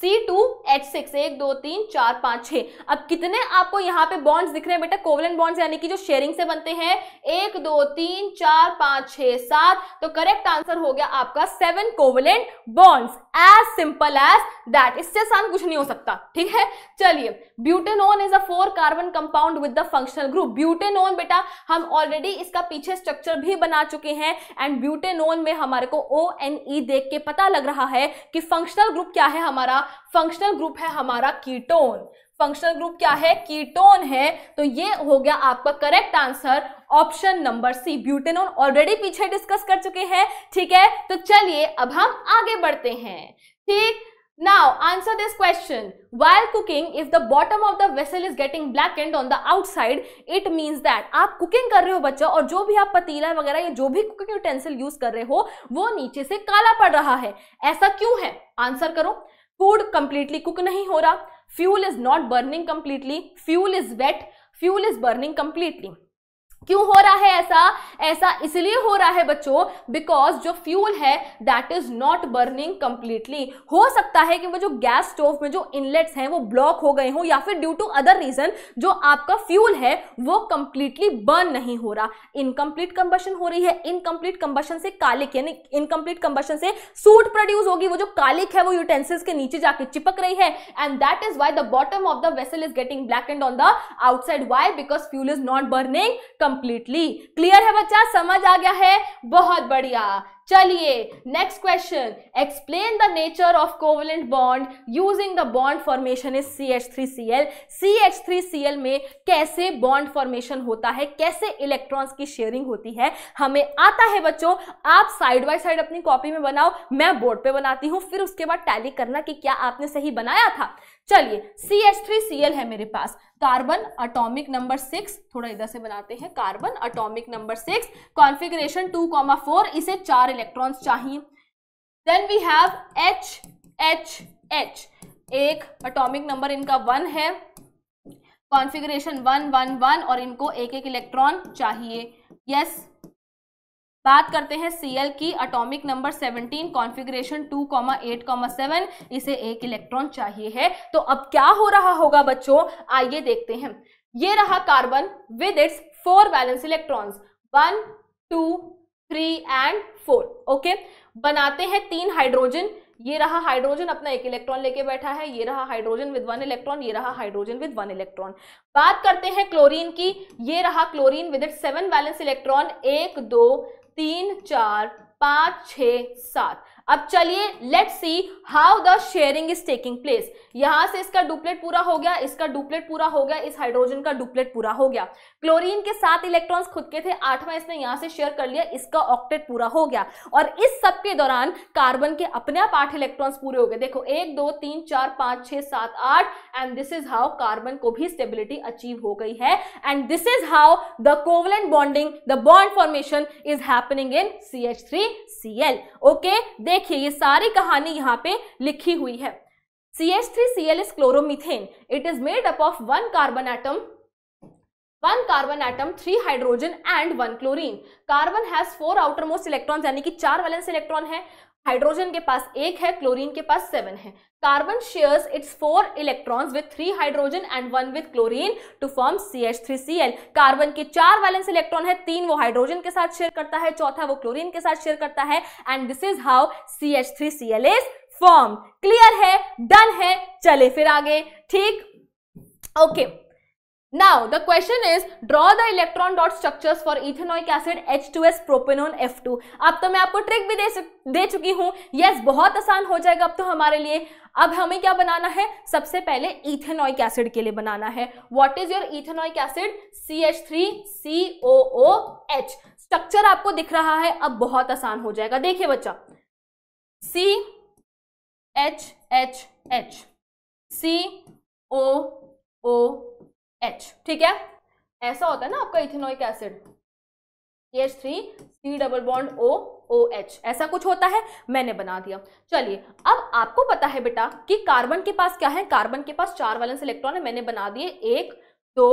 C two H six एक दो तीन चार पांच छह अब कितने आपको यहाँ पे बॉन्ड्स दिख रहे हैं बेटा कोवलेंट बॉन्ड्स यानी कि जो शेयरिंग से बनते हैं एक दो तीन चार पांच छह सात तो करेक्ट आंसर हो गया आपका seven covalent bonds as simple as that इससे आसान कुछ नहीं हो सकता ठीक है चलिए butanone is a four carbon compound with the functional group butanone बेटा हम ऑलरेडी इसका पीछे स्ट्रक्चर भी बना चुके हैं एंड ब्यूटेनोन में हमारे को ओ एन ई देख के पता लग रहा है कि फंक्शनल ग्रुप क्या है हमारा फंक्शनल ग्रुप है हमारा कीटोन फंक्शनल ग्रुप क्या है कीटोन है तो ये हो गया आपका correct answer option number C butanone already पीछे डिस्कस कर चुके हैं ठीक है तो चलिए अब हम आगे बढ़ते हैं ठीक Now this question question. While cooking, if the bottom of the vessel is getting blackened on the outside, it means that आप कुकिंग कर रहे हो बच्चा और जो भी आप पतीला वगैरह या जो भी कुकिंग यूटेंसिल यूज कर रहे हो वो नीचे से काला पड़ रहा है ऐसा क्यों है आंसर करो फूड कंप्लीटली कुक नहीं हो रहा fuel is not burning completely fuel is wet fuel is burning completely क्यों हो रहा है ऐसा ऐसा इसलिए हो रहा है बच्चों बिकॉज जो फ्यूल है that is not burning completely हो सकता है कि वो जो गैस स्टोव में जो इनलेट्स हैं वो ब्लॉक हो गए हों या फिर ड्यू टू अदर रीजन जो आपका फ्यूल है वो कंप्लीटली बर्न नहीं हो रहा इनकम्प्लीट कंबशन हो रही है इनकम्प्लीट कंबशन से कालिक यानी इनकम्प्लीट कंबशन से सूट प्रोड्यूस होगी वो जो कालिक है वो यूटेंसिल्स के नीचे जाके चिपक रही है and that is why the bottom of the vessel is getting black and on the outside why because fuel is not burning completely clear है बच्चा समझ आ गया है बहुत बढ़िया चलिए next question explain the nature of covalent bond using the bond formation is C H three C L C H three C L में कैसे बॉन्ड फॉर्मेशन होता है कैसे इलेक्ट्रॉन्स की शेयरिंग होती है हमें आता है बच्चों आप साइड बाय साइड अपनी कॉपी में बनाओ मैं बोर्ड पे बनाती हूँ फिर उसके बाद टैली करना कि क्या आपने सही बनाया था चलिए C H three C L है मेरे पास कार्बन अटोमिक नंबर सिक्स थोड़ा इधर से बनाते हैं carbon atomic number six configuration two comma four इसे चार इलेक्ट्रॉन्स चाहिए then we have H H H एक अटोमिक नंबर इनका वन है कॉन्फिग्रेशन वन वन वन और इनको एक एक इलेक्ट्रॉन चाहिए यस yes, बात करते हैं सीएल की अटोमिक नंबर 17 कॉन्फ़िगरेशन 2,8,7 इसे एक इलेक्ट्रॉन चाहिए है तो अब क्या हो रहा होगा बच्चों आइए देखते हैं ये रहा carbon with its four valence electrons one two three and four okay बनाते हैं तीन हाइड्रोजन ये रहा हाइड्रोजन अपना एक इलेक्ट्रॉन लेके बैठा है ये रहा हाइड्रोजन विद वन इलेक्ट्रॉन ये रहा हाइड्रोजन विद वन इलेक्ट्रॉन बात करते हैं क्लोरीन की ये रहा chlorine with it seven valence electron एक दो तीन चार पाँच छ सात अब चलिए let see how the sharing is taking place यहां से इसका डुप्लेट पूरा हो गया इसका डुप्लेट पूरा हो गया इस हाइड्रोजन का डुप्लेट पूरा हो गया क्लोरीन के सात इलेक्ट्रॉन्स खुद के थे आठवां इसने यहां से शेयर कर लिया इसका ऑक्टेट पूरा हो गया और इस सब के दौरान कार्बन के अपने आप आठ इलेक्ट्रॉन्स पूरे हो गए देखो एक दो तीन चार पांच छह सात आठ and this is how carbon को भी स्टेबिलिटी अचीव हो गई है and this is how the covalent bonding the bond formation is happening in C H three C L okay देखिए ये सारी कहानी यहाँ पे लिखी हुई है CH3Cl is chloromethane. It is made up of one carbon atom one carbon atom three hydrogen and one chlorine carbon has four outermost electron यानी कि चार वैलेंस इलेक्ट्रॉन है हाइड्रोजन के पास एक है क्लोरीन के पास सेवन है carbon shares its four electrons with three hydrogen and one with chlorine to form C H three C L carbon के चार वैलेंस इलेक्ट्रॉन है तीन वो हाइड्रोजन के साथ शेयर करता है चौथा वो क्लोरीन के साथ शेयर करता है and this is how C H three C L is form clear है डन है चले फिर आगे ठीक okay okay. Now the question is draw the electron dot structures for ethanoic acid H2S propanone F2. अब तो मैं आपको ट्रिक भी दे दे चुकी हूं यस yes, बहुत आसान हो जाएगा अब तो हमारे लिए अब हमें क्या बनाना है सबसे पहले इथेनॉइक एसिड के लिए बनाना है what is your ethanoic acid C H three C O O H structure आपको दिख रहा है अब बहुत आसान हो जाएगा देखिए बच्चा C H H H C O O H ठीक है ऐसा होता है ना आपका ethanoic acid H three C double bond O O H ऐसा कुछ होता है मैंने बना दिया चलिए अब आपको पता है बेटा कि कार्बन के पास क्या है कार्बन के पास चार वैलेंस इलेक्ट्रॉन है मैंने बना दिए एक दो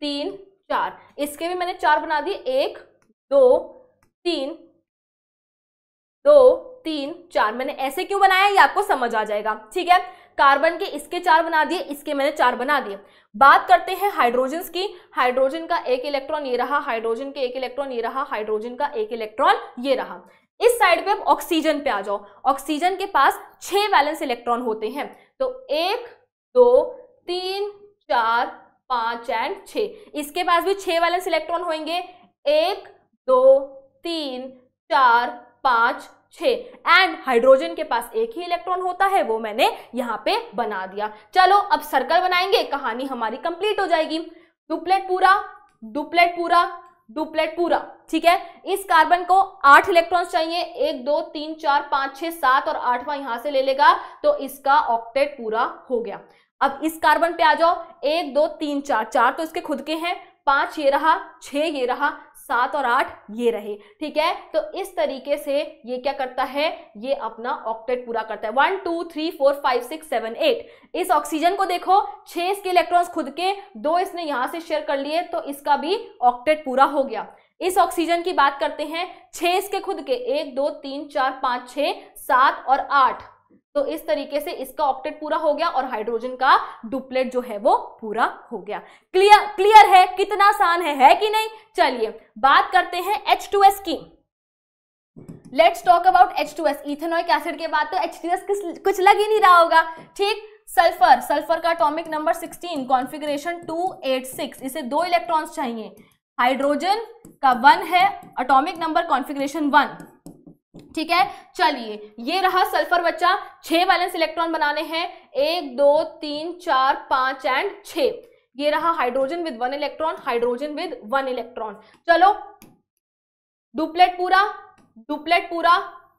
तीन चार इसके भी मैंने चार बना दिए एक दो तीन दो तीन चार मैंने ऐसे क्यों बनाया ये आपको समझ आ जाएगा ठीक है कार्बन के इसके चार बना दिए इसके मैंने चार बना दिए बात करते हैं हाइड्रोजन की हाइड्रोजन का एक इलेक्ट्रॉन ये रहा हाइड्रोजन के एक इलेक्ट्रॉन ये रहा हाइड्रोजन का एक इलेक्ट्रॉन ये रहा इस साइड पे अब ऑक्सीजन पे आ जाओ ऑक्सीजन के पास छह वैलेंस इलेक्ट्रॉन होते हैं तो एक दो तीन चार पांच एंड छ इसके पास भी छह वैलेंस इलेक्ट्रॉन होंगे एक दो तीन चार पांच छ एंड हाइड्रोजन के पास एक ही इलेक्ट्रॉन होता है वो मैंने यहाँ पे बना दिया चलो अब सर्कल बनाएंगे कहानी हमारी कंप्लीट हो जाएगी डुप्लेट पूरा डुप्लेट पूरा डुप्लेट पूरा ठीक है इस कार्बन को आठ इलेक्ट्रॉन चाहिए एक दो तीन चार पांच छह सात और आठवां यहां से ले लेगा तो इसका ऑक्टेट पूरा हो गया अब इस कार्बन पे आ जाओ एक दो तीन चार चार तो इसके खुद के हैं पांच ये रहा छह ये रहा सात और आठ ये रहे ठीक है तो इस तरीके से ये क्या करता है ये अपना ऑक्टेट पूरा करता है one two three four five six seven eight इस ऑक्सीजन को देखो छह इसके इलेक्ट्रॉन्स खुद के दो इसने यहां से शेयर कर लिए तो इसका भी ऑक्टेट पूरा हो गया इस ऑक्सीजन की बात करते हैं छह इसके खुद के एक दो तीन चार पांच छ सात और आठ तो इस तरीके से इसका ऑप्टेट पूरा हो गया और हाइड्रोजन का डुप्लेट जो है वो पूरा हो गया क्लियर क्लियर है कितना आसान है, है कि नहीं चलिए बात करते हैं एच की let's talk about H two S ethanoic acid के बाद तो एच टू एस कुछ लग ही नहीं रहा होगा ठीक सल्फर सल्फर का अटोमिक नंबर 16 कॉन्फ़िगरेशन 286 इसे दो इलेक्ट्रॉन्स चाहिए हाइड्रोजन का वन है अटोमिक नंबर कॉन्फ़िगरेशन वन ठीक है चलिए ये रहा सल्फर बच्चा छह वैलेंस इलेक्ट्रॉन बनाने हैं एक दो तीन चार पांच एंड छ ये रहा hydrogen with one electron hydrogen with one electron चलो डुप्लेट पूरा डुप्लेट पूरा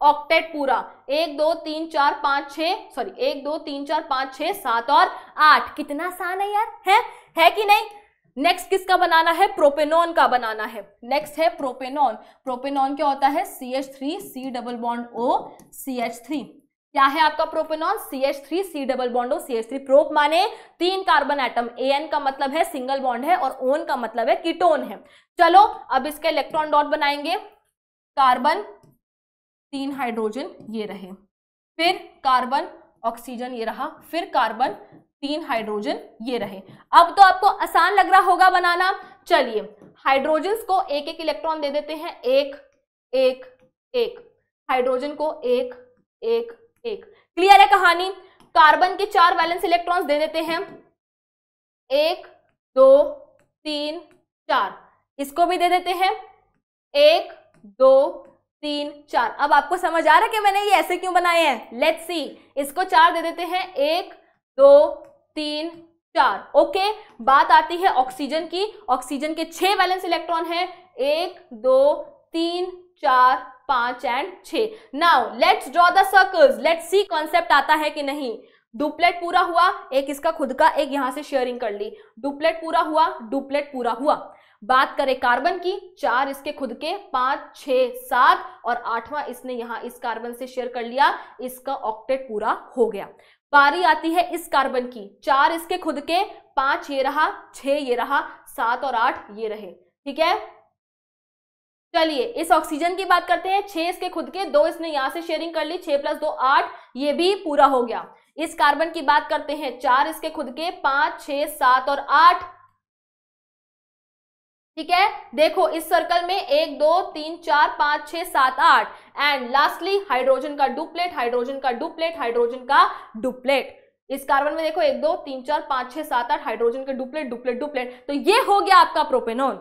ऑक्टेट पूरा एक दो तीन चार पांच छ सॉरी एक दो तीन चार पांच छ सात और आठ कितना आसान है यार है है कि नहीं नेक्स्ट किसका बनाना है प्रोपेनॉन का बनाना है नेक्स्ट है प्रोपेनॉन प्रोपेनॉन क्या होता है C H three C double bond O C H three क्या है आपका propanone C H three C double bond O C H three prop माने तीन कार्बन एटम ए एन का मतलब है सिंगल बॉन्ड है और ओन का मतलब है कीटोन है चलो अब इसके इलेक्ट्रॉन डॉट बनाएंगे कार्बन तीन हाइड्रोजन ये रहे फिर कार्बन ऑक्सीजन ये रहा फिर कार्बन तीन हाइड्रोजन ये रहे अब तो आपको आसान लग रहा होगा बनाना चलिए हाइड्रोजन को एक एक इलेक्ट्रॉन दे देते हैं एक एक एक हाइड्रोजन को एक एक एक क्लियर है कहानी कार्बन के चार बैलेंस इलेक्ट्रॉन्स दे देते हैं एक दो तीन चार इसको भी दे देते हैं एक दो तीन चार अब आपको समझ आ रहा है कि मैंने ये ऐसे क्यों बनाए हैं लेट्स सी इसको चार दे देते हैं एक दो तीन चार ओके बात आती है ऑक्सीजन की ऑक्सीजन के छह वैलेंस इलेक्ट्रॉन हैं एक दो तीन चार पांच एंड छ now let's draw the circles let's see concept आता है कि नहीं डुप्लेट पूरा हुआ एक इसका खुद का एक यहां से शेयरिंग कर ली डुप्लेट पूरा हुआ डुप्लेट पूरा हुआ बात करें कार्बन की चार इसके खुद के पांच छ सात और आठवां इसने यहां इस कार्बन से शेयर कर लिया इसका ऑक्टेट पूरा हो गया बारी आती है इस कार्बन की चार इसके खुद के पांच ये रहा छह ये रहा सात और आठ ये रहे ठीक है चलिए इस ऑक्सीजन की बात करते हैं छह इसके खुद के दो इसने यहां से शेयरिंग कर ली छह प्लस दो आठ ये भी पूरा हो गया इस कार्बन की बात करते हैं चार इसके खुद के पांच छह सात और आठ ठीक है देखो इस सर्कल में एक दो तीन चार पांच छह सात आठ एंड लास्टली हाइड्रोजन का डुप्लेट हाइड्रोजन का डुप्लेट हाइड्रोजन का डुप्लेट इस कार्बन में देखो एक दो तीन चार पांच छह सात आठ हाइड्रोजन के डुप्लेट डुप्लेट डुप्लेट तो ये हो गया आपका प्रोपेनॉल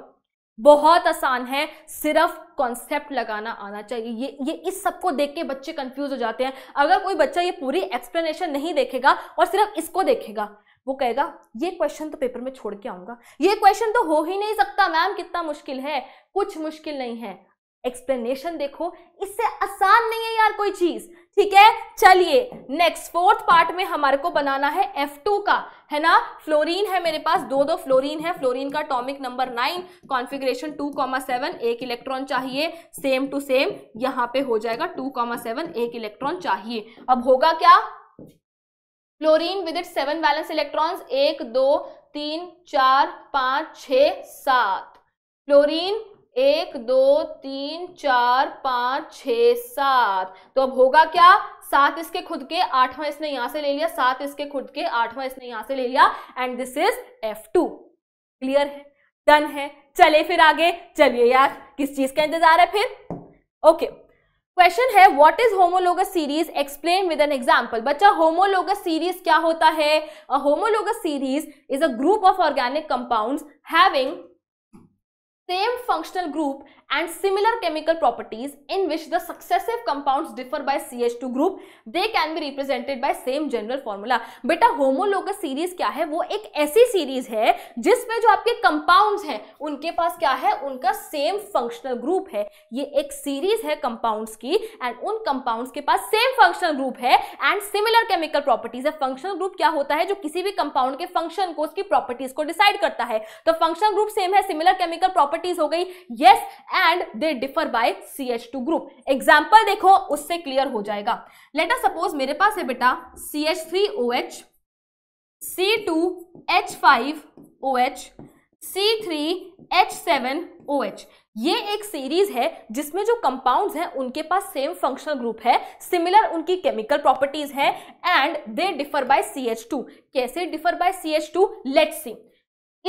बहुत आसान है सिर्फ कॉन्सेप्ट लगाना आना चाहिए ये ये इस सबको देख के बच्चे कंफ्यूज हो जाते हैं अगर कोई बच्चा ये पूरी एक्सप्लेनेशन नहीं देखेगा और सिर्फ इसको देखेगा वो कहेगा ये क्वेश्चन तो पेपर में छोड़ के आऊंगा ये क्वेश्चन तो हो ही नहीं सकता मैम कितना मुश्किल है कुछ मुश्किल नहीं है एक्सप्लेनेशन देखो इससे आसान नहीं है यार कोई चीज ठीक है चलिए नेक्स्ट फोर्थ पार्ट में हमारे को बनाना है F2 का है ना फ्लोरीन है मेरे पास दो दो फ्लोरीन है फ्लोरीन का atomic number nine configuration two comma seven एक इलेक्ट्रॉन चाहिए सेम टू सेम यहां पे हो जाएगा टू कॉमा सेवन एक इलेक्ट्रॉन चाहिए अब होगा क्या chlorine with it seven valence electrons एक दो तीन चार पांच छ सात क्लोरीन एक दो तीन चार पांच छ सात तो अब होगा क्या सात इसके खुद के आठवां इसने यहां से ले लिया सात इसके खुद के आठवां इसने यहां से ले लिया and this is F two clear है डन है चले फिर आगे चलिए यार किस चीज का इंतजार है फिर ओके okay. क्वेश्चन है what is homologous series explain with an example बच्चा होमोलोगस सीरीज क्या होता है a homologous series is a group of organic compounds having same functional group and similar chemical properties in which the successive compounds differ by CH2 group they can be represented by same general formula बेटा homologous series क्या है वो एक ऐसी series है जिसमें जो आपके compounds हैं उनके पास क्या है उनका same functional group है ये एक series है compounds की and उन compounds के पास same functional group है and similar chemical properties है functional group क्या होता है जो किसी भी compound के function को उसकी properties को decide करता है तो functional group same है similar chemical properties हो गई yes and they differ by C H two group example देखो उससे क्लियर हो जाएगा लेटर सपोज मेरे पास है बेटा C H three O H C two H five O H C three H seven O H ये एक सीरीज है जिसमें जो कंपाउंड्स हैं उनके पास सेम फंक्शनल ग्रुप है सिमिलर उनकी केमिकल प्रॉपर्टीज हैं and they differ by C H two कैसे differ by C H two let see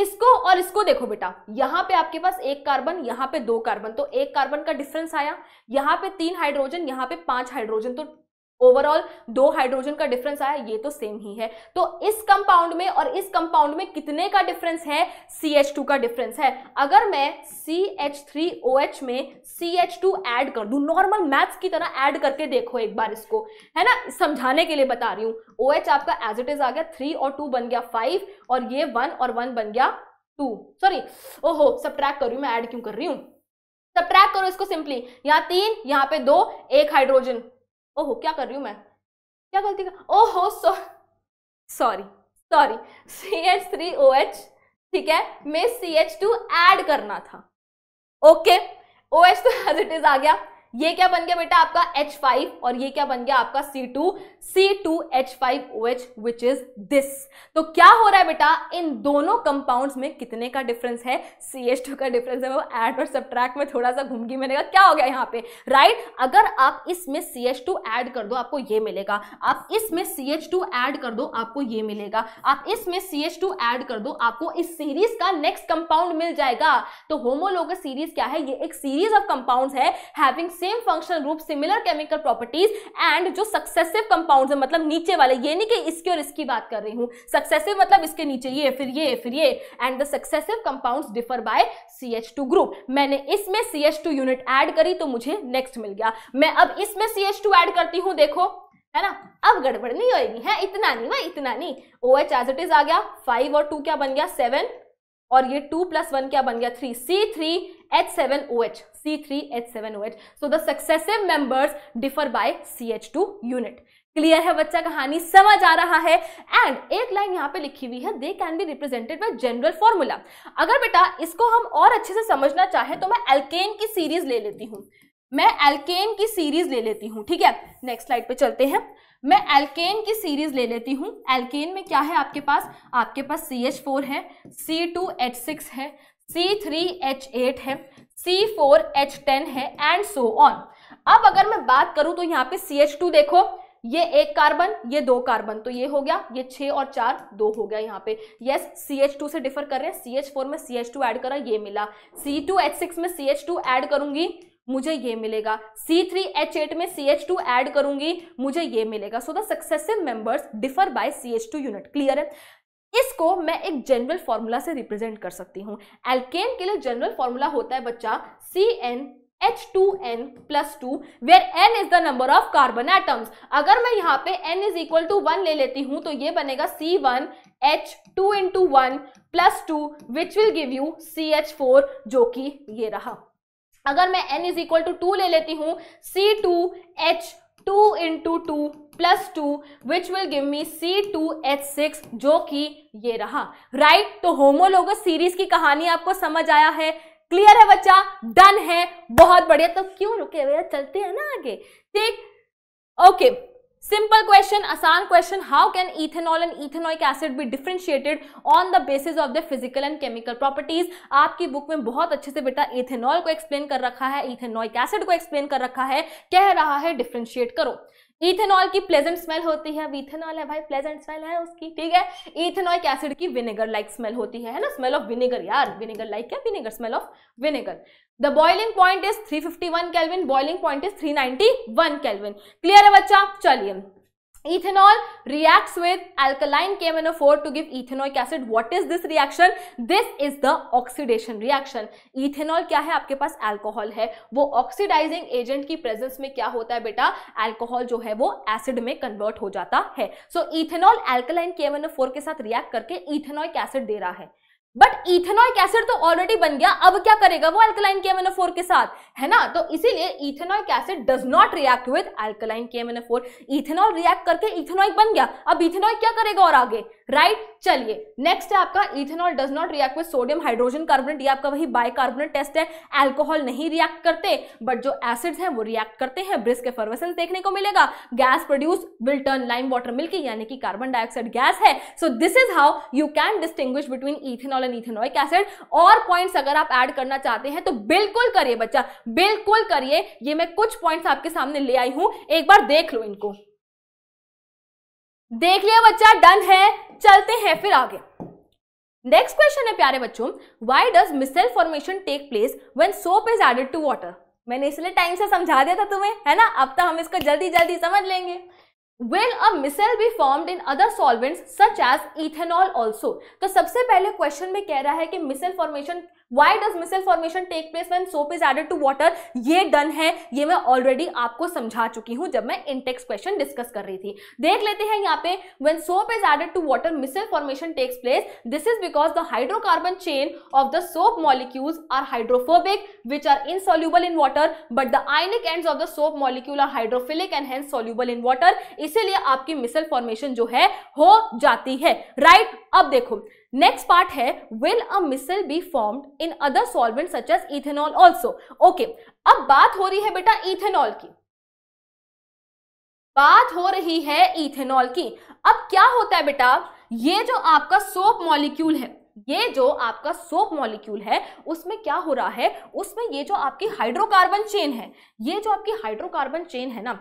इसको और इसको देखो बेटा यहां पे आपके पास एक कार्बन यहां पे दो कार्बन तो एक कार्बन का डिफरेंस आया यहां पे तीन हाइड्रोजन यहां पे पांच हाइड्रोजन तो ओवरऑल दो हाइड्रोजन का डिफरेंस आया ये तो सेम ही है तो इस कंपाउंड में और इस कंपाउंड में कितने का डिफरेंस है सी एच टू का डिफरेंस है अगर मैं C H three O H में सी एच टू एड कर दू नॉर्मल मैथ्स की तरह एड करके देखो एक बार इसको है ना समझाने के लिए बता रही हूं ओ OH आपका एज इट इज आ गया थ्री और टू बन गया फाइव और ये वन और वन बन गया टू सॉरी ओहो सब ट्रैक कर रही हूं मैं एड क्यों कर रही हूं सब ट्रैक करो इसको सिंपली यहां तीन यहां पे दो एक हाइड्रोजन ओहो क्या कर रही हूँ मैं क्या गलती कर ओहो so sorry sorry C H three O H ठीक है में सी एच टू एड करना था ओके ओ एच तो एज इट इज आ गया ये क्या बन गया बेटा आपका H5 और ये क्या बन गया आपका C2 C2H5OH which is this तो क्या हो रहा है बेटा इन दोनों कंपाउंड्स में कितने का डिफरेंस है CH2 का डिफरेंस है वो ऐड और सब्ट्रैक्ट में थोड़ा सा घूमगी मैंने कहा क्या हो गया यहाँ पे राइट right? अगर आप इसमें CH2 ऐड कर दो आपको ये मिलेगा आप इसमें CH2 ऐड कर दो आपको ये मिलेगा आप इसमें CH2 ऐड कर दो आपको इस सीरीज का नेक्स्ट कंपाउंड मिल जाएगा तो होमोलोग सीरीज क्या है ये एक सीरीज ऑफ कंपाउंड है same functional group similar chemical properties and जो सक्सेसिव कंपाउंड है मतलब नीचे वाले ये नहीं कि इसकी और इसकी बात कर रही हूँ सक्सेसिव मतलब इसके नीचे ये फिर ये फिर ये and the successive compound differ by C H two group मैंने इसमें C H two unit add करी तो मुझे नेक्स्ट मिल गया मैं अब इसमें सी एच टू एड करती हूँ देखो है ना अब गड़बड़ नहीं होगी है इतना नहीं वह इतना नहीं O H as it is आ गया फाइव और टू क्या बन गया सेवन और ये टू प्लस वन क्या बन गया three C three H seven O H C3H7OH. So the successive members differ by CH2 unit. Clear है बच्चा कहानी समझ आ रहा है एंड एक लाइन यहाँ पे लिखी हुई है they can be represented by general formula अगर बेटा इसको हम और अच्छे से समझना चाहें तो मैं एल्केन की सीरीज ले लेती हूँ मैं एल्केन की सीरीज ले लेती हूँ ठीक है नेक्स्ट स्लाइड पे चलते हैं मैं एल्केन की सीरीज ले लेती हूँ एल्केन में क्या है आपके पास आपके पास सी एच फोर है सी टू एच सिक्स है C3H8 है C4H10 है एंड सो ऑन अब अगर मैं बात करूं तो यहाँ पे CH2 देखो ये एक कार्बन ये दो कार्बन तो ये हो गया ये छह और चार दो हो गया यहाँ पे यस सी एच टू से डिफर कर रहे हैं सी एच फोर में सी एच टू ऐड करा ये मिला सी टू एच सिक्स में सी एच टू ऐड करूंगी मुझे ये मिलेगा C3H8 में CH2 ऐड करूंगी मुझे ये मिलेगा so the successive members differ by CH2 unit clear है इसको मैं एक जनरल फॉर्मूला से रिप्रेजेंट कर सकती हूँ एल्केन के लिए जनरल फॉर्मूला होता है बच्चा C N H two N plus two where N is the number of carbon atoms अगर मैं यहाँ पे N is equal to one ले लेती हूँ तो ये बनेगा C one H two into one plus two which will give you C H four जो कि ये रहा अगर मैं N is equal to two ले लेती हूँ C two H two into two plus two which will give me C two H six जो कि ये रहा राइट right? तो होमोलोगस सीरीज की कहानी आपको समझ आया है क्लियर है बच्चा डन है बहुत बढ़िया तो क्यों रुके भैया चलते हैं ना आगे ठीक ओके okay. सिंपल क्वेश्चन आसान question how can ethanol and ethanoic acid be differentiated on the basis of the physical and chemical properties आपकी बुक में बहुत अच्छे से बेटा इथेनॉल को एक्सप्लेन कर रखा है इथेनॉइक एसिड को एक्सप्लेन कर रखा है कह रहा है डिफ्रेंशिएट करो इथेनॉल की प्लेजेंट स्मेल होती है अब इथेनॉल है भाई प्लेजेंट स्मेल है उसकी ठीक है इथेनॉइक एसिड की विनेगर लाइक स्मेल होती है है ना स्मेल ऑफ विनेगर यार विनेगर लाइक क्या vinegar smell of vinegar the boiling point is 351 kelvin boiling point is 391 kelvin clear है बच्चा चलिए ethanol reacts with alkaline KMnO4 to give ethanoic acid. What is this reaction? This is the oxidation reaction. Ethanol क्या है आपके पास alcohol है वो oxidizing agent की presence में क्या होता है बेटा alcohol जो है वो acid में convert हो जाता है So ethanol alkaline KMnO4 के साथ react करके ethanoic acid दे रहा है बट इथेनॉइक एसिड तो ऑलरेडी बन गया अब क्या करेगा वो अल्कलाइन के के साथ है ना तो इसीलिए ethanoic acid does not react with alkaline के इथेनॉल रिएक्ट करके इथेनॉइक बन गया अब इथेनॉइक क्या करेगा और आगे राइट चलिए नेक्स्ट है आपका ethanol does not react with sodium hydrogen carbonate ये आपका वही कार्बोनेट टेस्ट है एल्कोहल नहीं रिएक्ट करते बट जो एसिड्स हैं वो रिएक्ट करते हैं ब्रिस्क फर्वेसेंस देखने को मिलेगा gas produce will turn lime water milky यानी कि कार्बन डाइऑक्साइड गैस है so this is how you can distinguish between ethanol ethanol and ethanoic acid और पॉइंट्स अगर आप ऐड करना चाहते हैं तो बिल्कुल करिए बच्चा बिल्कुल करिए ये मैं कुछ पॉइंट्स आपके सामने ले आई हूं एक बार देख लो इनको देख लिया बच्चा डन है चलते हैं फिर आगे नेक्स्ट क्वेश्चन है प्यारे बच्चों why does micelle formation take place when soap is added to water मैंने इसलिए टाइम से समझा दिया था तुम्हें है ना अब तो हम इसको जल्दी जल्दी समझ लेंगे Will a missile be formed in other solvents such as ethanol also? तो सबसे पहले क्वेश्चन में कह रहा है कि micelle formation why does micelle formation take place when soap is added to water ये डन है ये मैं ऑलरेडी आपको समझा चुकी हूं जब मैं इंटेक्स क्वेश्चन डिस्कस कर रही थी देख लेते हैं यहाँ पे when soap is added to water micelle formation takes place this is because the hydrocarbon chain of the soap molecules are hydrophobic which are insoluble in water but the ionic end of the soap molecule are hydrophilic and hence soluble in water इसीलिए आपकी मिसल formation जो है हो जाती है right right? अब देखो next part है will a micelle be formed in other solvent such as ethanol also okay अब बात हो रही है बेटा इथेनॉल की बात हो रही है इथेनॉल की अब क्या होता है बेटा ये जो आपका सोप मॉलिक्यूल है ये जो आपका सोप मॉलिक्यूल है उसमें क्या हो रहा है उसमें ये जो आपकी हाइड्रोकार्बन चेन है ये जो आपकी हाइड्रोकार्बन चेन है ना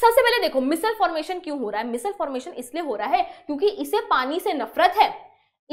सबसे पहले देखो मिसल फॉर्मेशन क्यों हो रहा है मिसल फॉर्मेशन इसलिए हो रहा है क्योंकि इसे पानी से नफरत है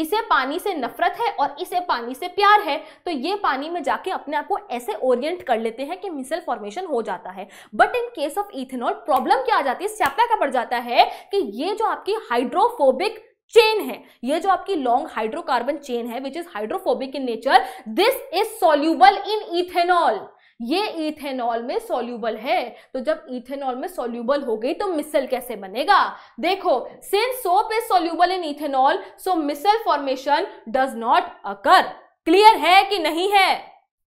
इसे पानी से नफरत है और इसे पानी से प्यार है तो ये पानी में जाके अपने आप को ऐसे ओरिएंट कर लेते हैं कि मिसल फॉर्मेशन हो जाता है but in case of ethanol problem क्या आ जाती है स्यापा क्या पड़ जाता है कि ये जो आपकी हाइड्रोफोबिक चेन है ये जो आपकी लॉन्ग हाइड्रोकार्बन चेन है which is hydrophobic in nature this is soluble in ethanol ये इथेनॉल में सोल्यूबल है तो जब इथेनॉल में सोल्यूबल हो गई तो मिसल कैसे बनेगा देखो since soap is soluble in ethanol so micelle formation does not occur clear है कि नहीं है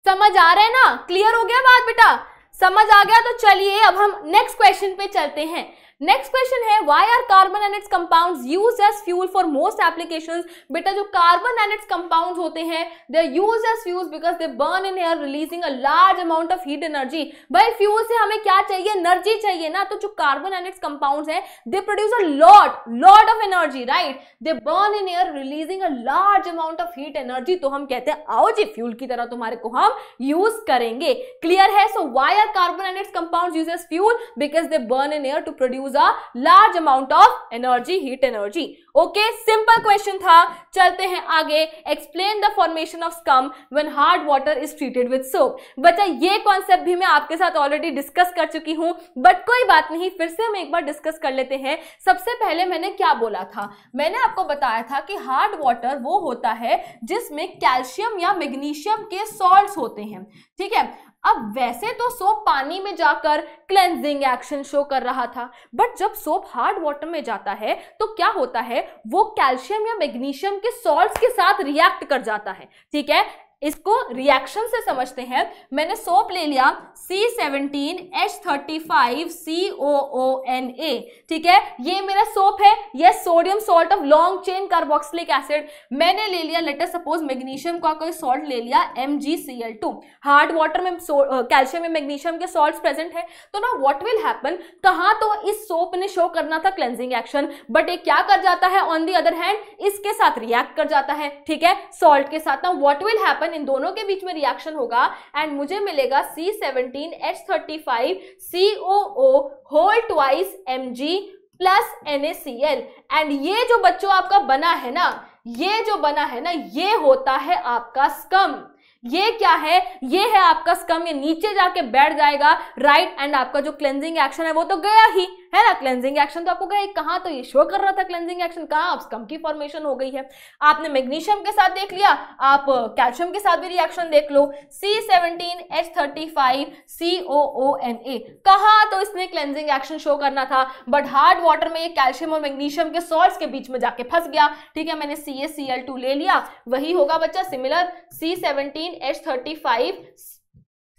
समझ आ रहा है ना क्लियर हो गया बात बेटा समझ आ गया तो चलिए अब हम नेक्स्ट क्वेश्चन पे चलते हैं नेक्स्ट क्वेश्चन है why are carbon and its compound use as fuel for most application बेटा जो कार्बन एंड इट्स कंपाउंड होते हैं they use as fuel because they burn in air releasing a large amount of heat energy भाई fuel से हमें क्या चाहिए energy चाहिए ना तो जो कार्बन एंड इट्स कंपाउंड है they produce a lot lot of energy right they burn in air releasing a large amount of heat energy तो हम कहते हैं आओ जी फ्यूल की तरह तुम्हारे को हम यूज करेंगे क्लियर है so why are carbon and its compounds use as fuel because they burn in air to produce use a large amount of energy heat energy okay simple question था चलते हैं आगे explain the formation of scum when hard water is treated with soap बच्चा ये concept भी मैं आपके साथ ऑलरेडी डिस्कस कर चुकी हूं बट कोई बात नहीं फिर से हम एक बार डिस्कस कर लेते हैं सबसे पहले मैंने क्या बोला था मैंने आपको बताया था कि हार्ड वाटर वो होता है जिसमें कैल्शियम या मैग्नीशियम के सॉल्ट होते हैं ठीक है अब वैसे तो सोप पानी में जाकर क्लेंजिंग एक्शन शो कर रहा था बट जब सोप हार्ड वाटर में जाता है तो क्या होता है वो कैल्शियम या मैग्नीशियम के सॉल्ट के साथ रिएक्ट कर जाता है ठीक है इसको रिएक्शन से समझते हैं मैंने सोप ले लिया C seventeen H thirty five C O O N A ठीक है ये मेरा सोप है ये sodium salt of long chain carboxylic acid मैंने ले लिया लेटर सपोज मैग्नीशियम का कोई सॉल्ट ले लिया M G C L two hard water में कैल्शियम में मैग्नीशियम के सॉल्ट प्रेजेंट है तो ना वॉट विल हैपन कहा तो इस सोप ने शो करना था क्लेंजिंग एक्शन बट ये क्या कर जाता है ऑन दी अदर हैंड इसके साथ रिएक्ट कर जाता है ठीक है सॉल्ट के साथ ना वॉट विल हैपन सेवन इन दोनों के बीच में रिएक्शन होगा एंड मुझे मिलेगा C seventeen H thirty five C O O whole twice M G plus N A C L and ये जो बच्चों आपका बना है ना ये जो बना है ना ये होता है आपका स्कम ये क्या है ये है आपका स्कम ये नीचे जाके बैठ जाएगा राइट right? एंड आपका जो क्लेंजिंग एक्शन है वो तो गया ही है ना क्लेंजिंग एक्शन तो आपको कहा कहाँ तो ये शो कर रहा था क्लेंजिंग एक्शन कहाँ अब स्कम की फॉर्मेशन हो गई है आपने मैग्नीशियम के साथ देख लिया आप कैल्शियम के साथ भी रिएक्शन देख लो C seventeen H thirty five C O O N A कहा तो इसने क्लेंजिंग एक्शन शो करना था बट हार्ड वाटर में ये कैल्शियम और मैग्नीशियम के सॉल्ट के बीच में जाके फंस गया ठीक है मैंने सी ए सी एल टू ले लिया वही होगा बच्चा similar C seventeen H thirty five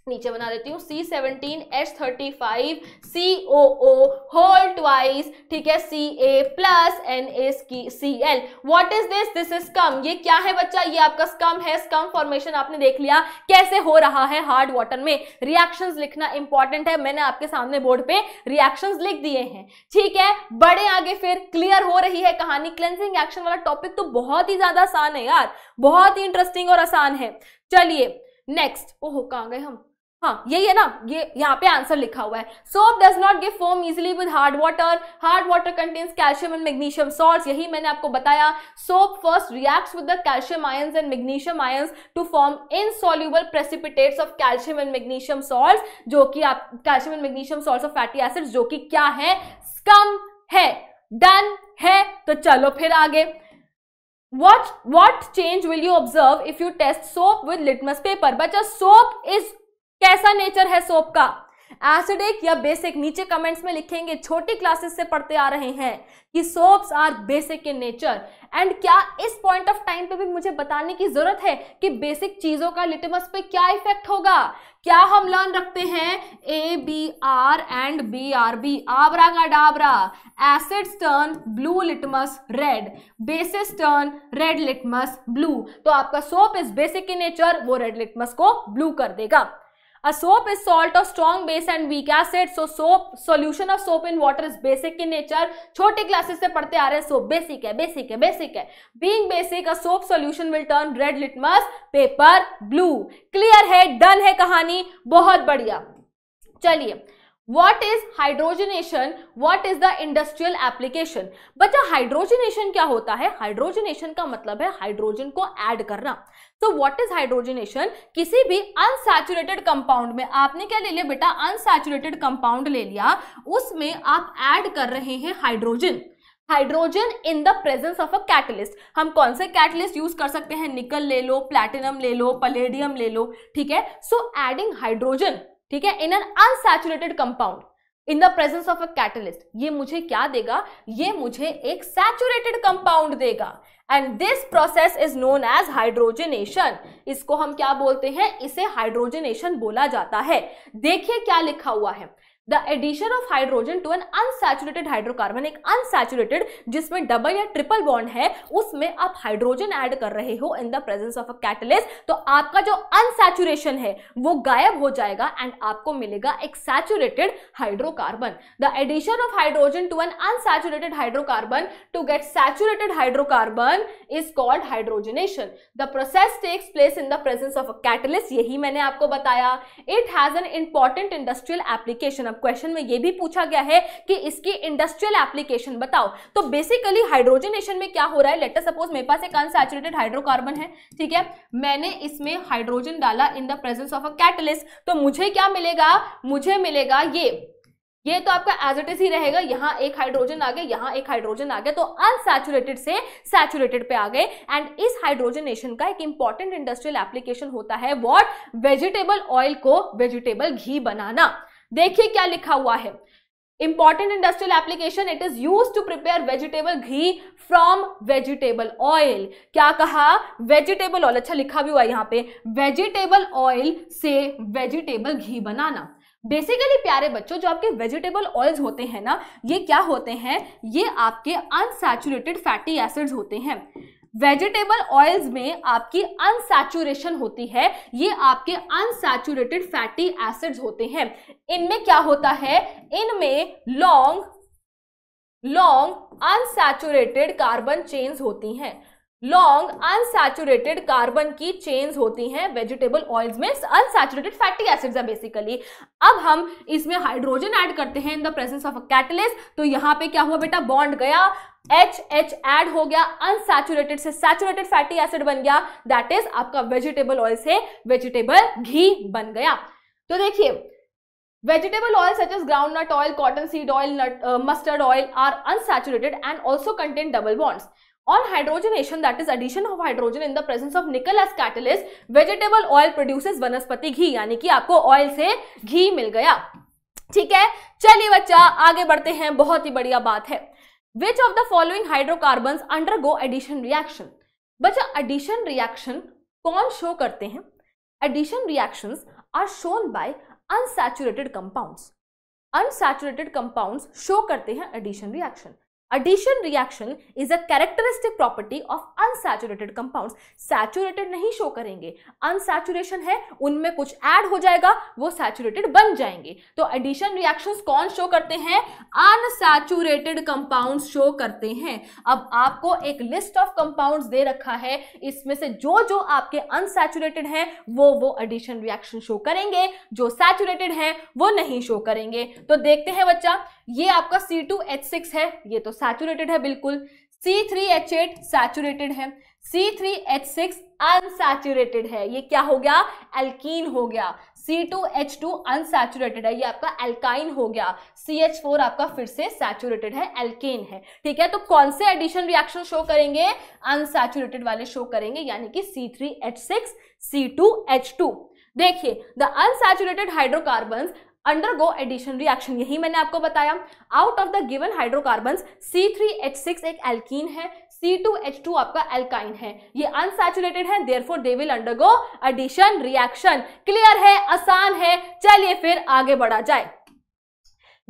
नीचे बना देती हूँ C seventeen H thirty five C O O whole twice ठीक है C A plus N A C L what is this this is come ये क्या है बच्चा ये आपका स्कम है स्कम फॉर्मेशन आपने देख लिया कैसे हो रहा है हार्ड वाटर में रिएक्शंस लिखना इंपॉर्टेंट है मैंने आपके सामने बोर्ड पे रिएक्शंस लिख दिए हैं ठीक है बड़े आगे फिर क्लियर हो रही है कहानी क्लेंसिंग एक्शन वाला टॉपिक तो बहुत ही ज्यादा आसान है यार बहुत ही इंटरेस्टिंग और आसान है चलिए नेक्स्ट ओहो कहाँ गए हम हाँ यही है ना ये यहाँ पे आंसर लिखा हुआ है soap does not give form easily with hard water hard water contains calcium and magnesium salt यही मैंने आपको बताया soap first react with the calcium ions and magnesium ion to form insoluble precipitates of calcium and magnesium salt जो कि आप calcium and magnesium salt of fatty acid जो कि क्या है स्कम है डन है तो चलो फिर आगे what what change will you observe if you test soap with litmus paper बच्चा soap is कैसा नेचर है सोप का एसिडिक या बेसिक नीचे कमेंट्स में लिखेंगे छोटी क्लासेस से पढ़ते आ रहे हैं कि soaps are basic in nature and क्या इस पॉइंट ऑफ टाइम पे भी मुझे बताने की जरूरत है कि बेसिक चीजों का लिटमस पे क्या इफेक्ट होगा क्या हम लर्न रखते हैं A B R and B R B आबरा का डाबरा acids turn blue litmus red bases turn red litmus blue तो आपका soap is basic in nature वो रेड लिटमस को ब्लू कर देगा A soap is salt of strong base and weak acid. So soap solution of soap in water is basic in nature. छोटे classes से पढ़ते आ रहे हैं soap basic है basic है basic है. Being basic a soap solution will turn red litmus paper blue. Clear है done है कहानी बहुत बढ़िया चलिए what is hydrogenation what is the industrial application बच्चा हाइड्रोजनेशन क्या होता है हाइड्रोजनेशन का मतलब है हाइड्रोजन को एड करना तो वॉट इज हाइड्रोजनेशन किसी भी अनसेचुरेटेड कंपाउंड में आपने क्या ले लिया बेटा अनसेचुरेटेड कंपाउंड ले लिया उसमें आप एड कर रहे हैं hydrogen hydrogen in the presence of a catalyst हम कौन से कैटलिस्ट यूज कर सकते हैं निकल ले लो प्लेटिनम ले लो पलेडियम ले लो ठीक है सो एडिंग हाइड्रोजन ठीक है in an unsaturated compound in the presence of a catalyst ये मुझे क्या देगा ये मुझे एक सैचुरेटेड कंपाउंड देगा and this process is known as hydrogenation इसको हम क्या बोलते हैं इसे हाइड्रोजनेशन बोला जाता है देखिए क्या लिखा हुआ है the addition of hydrogen to an unsaturated hydrocarbon एक अनसेचुरेटेड जिसमें डबल या ट्रिपल बॉन्ड है उसमें आप हाइड्रोजन ऐड कर रहे हो in the presence of a catalyst तो आपका जो अनसेचुरेशन है वो गायब हो जाएगा एंड आपको मिलेगा एक saturated hydrocarbon the addition of hydrogen to an unsaturated hydrocarbon to get saturated hydrocarbon is called hydrogenation the process takes place in the presence of a catalyst यही मैंने आपको बताया it has an important industrial application अब question में ये भी पूछा गया है कि इसकी इंडस्ट्रियल एप्लीकेशन बताओ तो बेसिकली हाइड्रोजनेशन में क्या हो रहा है लेटर सपोज मेरे पास एक अनसेचुरेटेड हाइड्रोकार्बन है ठीक है मैंने इसमें हाइड्रोजन डाला in the presence of a catalyst तो मुझे क्या मिलेगा मुझे मिलेगा ये ये तो आपका एज इट इज ही रहेगा यहाँ एक हाइड्रोजन आ गया यहाँ एक हाइड्रोजन आ गया तो अनसेचुरेटेड से सैचुरेटेड पे आ गए एंड इस हाइड्रोजनेशन का एक इंपॉर्टेंट इंडस्ट्रियल एप्लीकेशन होता है व्हाट वेजिटेबल ऑयल को वेजिटेबल घी बनाना देखिए क्या लिखा हुआ है important industrial application it is use to prepare vegetable ghee from vegetable oil क्या कहा वेजिटेबल ऑयल अच्छा लिखा भी हुआ यहाँ पे वेजिटेबल ऑयल से वेजिटेबल घी बनाना बेसिकली प्यारे बच्चों जो आपके वेजिटेबल ऑयल्स होते हैं ना ये क्या होते हैं ये आपके अनसेचुरेटेड फैटी एसिड्स होते हैं वेजिटेबल ऑयल्स में आपकी अनसेचुरेशन होती है ये आपके अनसैचुरेटेड फैटी एसिड्स होते हैं इनमें क्या होता है इनमें long long unsaturated carbon chains होती हैं लॉन्ग अनसेचुरेटेड कार्बन की चेन्स होती हैं वेजिटेबल ऑयल्स में अनसेचुरेटेड फैटी एसिड्स है बेसिकली अब हम इसमें हाइड्रोजन ऐड करते हैं in the presence of a catalyst तो यहां पे क्या हुआ बेटा बॉन्ड गया एच एच एड हो गया अनसेचुरेटेड से सैचुरेटेड फैटी एसिड बन गया दैट इज आपका वेजिटेबल ऑयल से वेजिटेबल घी बन गया तो देखिए vegetable oil such as groundnut oil cottonseed oil mustard oil are unsaturated and also contain double bonds on hydrogenation that is addition of hydrogen in the presence of nickel as catalyst vegetable oil produces वनस्पति घी यानी कि आपको oil से घी मिल गया ठीक है चलिए बच्चा आगे बढ़ते हैं बहुत ही बढ़िया बात है which of the following hydrocarbon undergo addition reaction बच्चा एडिशन रिएक्शन कौन शो करते हैं addition reaction are shown by unsaturated compounds unsaturated compounds show करते हैं addition reaction addition reaction is a characteristic property of unsaturated compounds saturated नहीं show करेंगे unsaturation है उनमें कुछ add हो जाएगा वो saturated बन जाएंगे तो addition reactions कौन show करते हैं unsaturated compounds show करते हैं अब आपको एक list of compounds दे रखा है इसमें से जो जो आपके unsaturated हैं वो वो addition reaction show करेंगे जो saturated हैं वो नहीं show करेंगे तो देखते हैं बच्चा ये आपका C2H6 है ये तो सैचुरेटेड है बिल्कुल C three H eight saturated है C three H six unsaturated है ये क्या हो गया एल्कीन हो गया C two H two unsaturated है ये आपका एल्काइन हो गया सी एच फोर आपका फिर से सैचुरेटेड है एल्केन है ठीक है तो कौन से एडिशन रिएक्शन शो करेंगे अनसैचुरेटेड वाले शो करेंगे यानी कि C three H six C two H two देखिए the unsaturated hydrocarbon undergo addition reaction यही मैंने आपको बताया out of the given hydrocarbon C three H six एक एल्कीन है सी टू एच टू आपका एल्काइन है ये अनसेचुरेटेड है therefore they will undergo addition reaction clear है आसान है चलिए फिर आगे बढ़ा जाए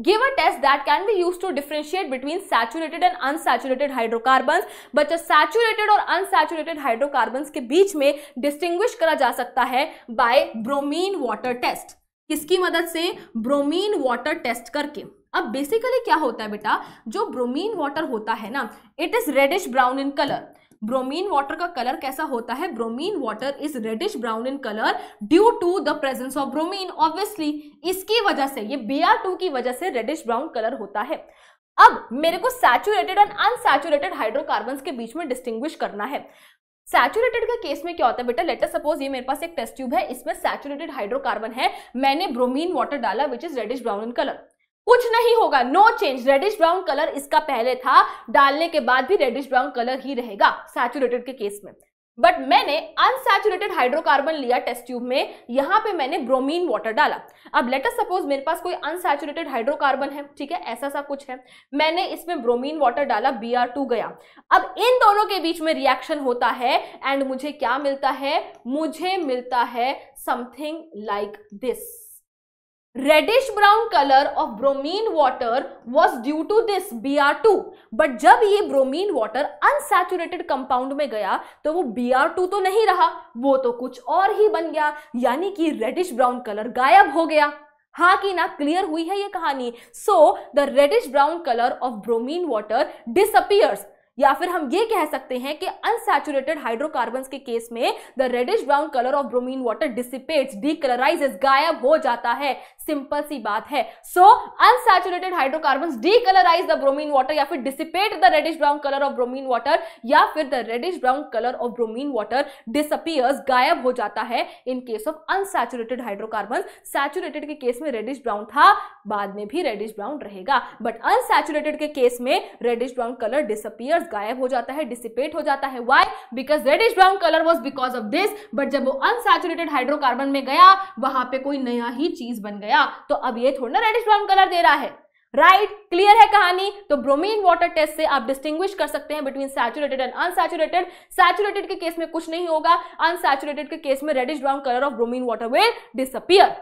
give a test that can be used to differentiate between saturated and unsaturated hydrocarbons बच्चों saturated और unsaturated hydrocarbons के बीच में distinguish करा जा सकता है by bromine water test किसकी मदद से ब्रोमीन वाटर टेस्ट करके अब बेसिकली क्या होता है बेटा जो ब्रोमीन वाटर होता है ना it is reddish brown in colour bromine water का कलर कैसा होता है bromine water is reddish brown in colour due to the presence of bromine obviously इसकी वजह से ये बी की वजह से रेडिश ब्राउन कलर होता है अब मेरे को सैचुरेटेड एंड अनसैचुरेटेड हाइड्रोकार्बन के बीच में डिस्टिंग्विश करना है सैचुरेटेड का केस में क्या होता है बेटा लेटर सपोज ये मेरे पास एक टेस्ट ट्यूब है इसमें सैचुरेटेड हाइड्रोकार्बन है मैंने ब्रोमीन वाटर डाला which is reddish brown in colour कुछ नहीं होगा no change reddish brown colour इसका पहले था डालने के बाद भी रेडिश ब्राउन कलर ही रहेगा सैचुरेटेड के केस में बट मैंने अनसेचुरेटेड हाइड्रोकार्बन लिया टेस्ट ट्यूब में यहाँ पे मैंने ब्रोमीन वाटर डाला अब लेटर सपोज मेरे पास कोई अनसैचुरेटेड हाइड्रोकार्बन है ठीक है ऐसा सा कुछ है मैंने इसमें ब्रोमीन वाटर डाला बी गया अब इन दोनों के बीच में रिएक्शन होता है एंड मुझे क्या मिलता है मुझे मिलता है something like this reddish brown colour of bromine water was due to this B R two but जब ये ब्रोमीन वाटर अनसेचुरेटेड कंपाउंड में गया तो वो बी आर टू तो नहीं रहा वो तो कुछ और ही बन गया यानी कि रेडिश ब्राउन कलर गायब हो गया हाँ कि ना क्लियर हुई है ये कहानी so the reddish brown colour of bromine water disappears या फिर हम ये कह सकते हैं कि अनसेचुरेटेड हाइड्रोकार्बन के केस में the reddish brown colour of bromine water dissipates decolourises गायब हो जाता है सिंपल सी बात है so unsaturated hydrocarbon decolourise the bromine water या फिर dissipate the reddish brown colour of bromine water या फिर the reddish brown colour of bromine water disappears गायब हो जाता है in case of unsaturated hydrocarbon saturated के केस में रेडिश ब्राउन था बाद में भी रेडिश ब्राउन रहेगा बट अनसेचुरेटेड के केस में रेडिश ब्राउन कलर डिसअपियर्स गायब हो जाता है डिसिपेट हो जाता है why because reddish brown colour was because of this but जब वो अनसेचुरेटेड हाइड्रोकार्बन में गया वहां पे कोई नया ही चीज बन गया ना तो अब ये थोड़ा ना रेडिश ब्राउन कलर दे रहा है राइट right? क्लियर है कहानी तो ब्रोमीन वाटर टेस्ट से आप डिस्टिंग्विश कर सकते हैं between saturated and unsaturated saturated के केस में कुछ नहीं होगा अनसैचुरेटेड के केस में reddish brown colour of bromine water will disappear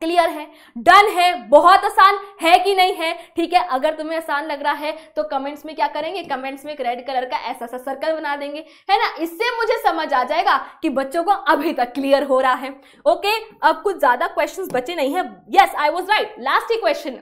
clear है डन है बहुत आसान है कि नहीं है ठीक है अगर तुम्हें आसान लग रहा है तो कमेंट्स में क्या करेंगे कमेंट्स में एक रेड कलर का ऐसा सा सर्कल बना देंगे है ना इससे मुझे समझ आ जाएगा कि बच्चों को अभी तक क्लियर हो रहा है ओके अब कुछ ज्यादा क्वेश्चन बचे नहीं है yes I was right last ही क्वेश्चन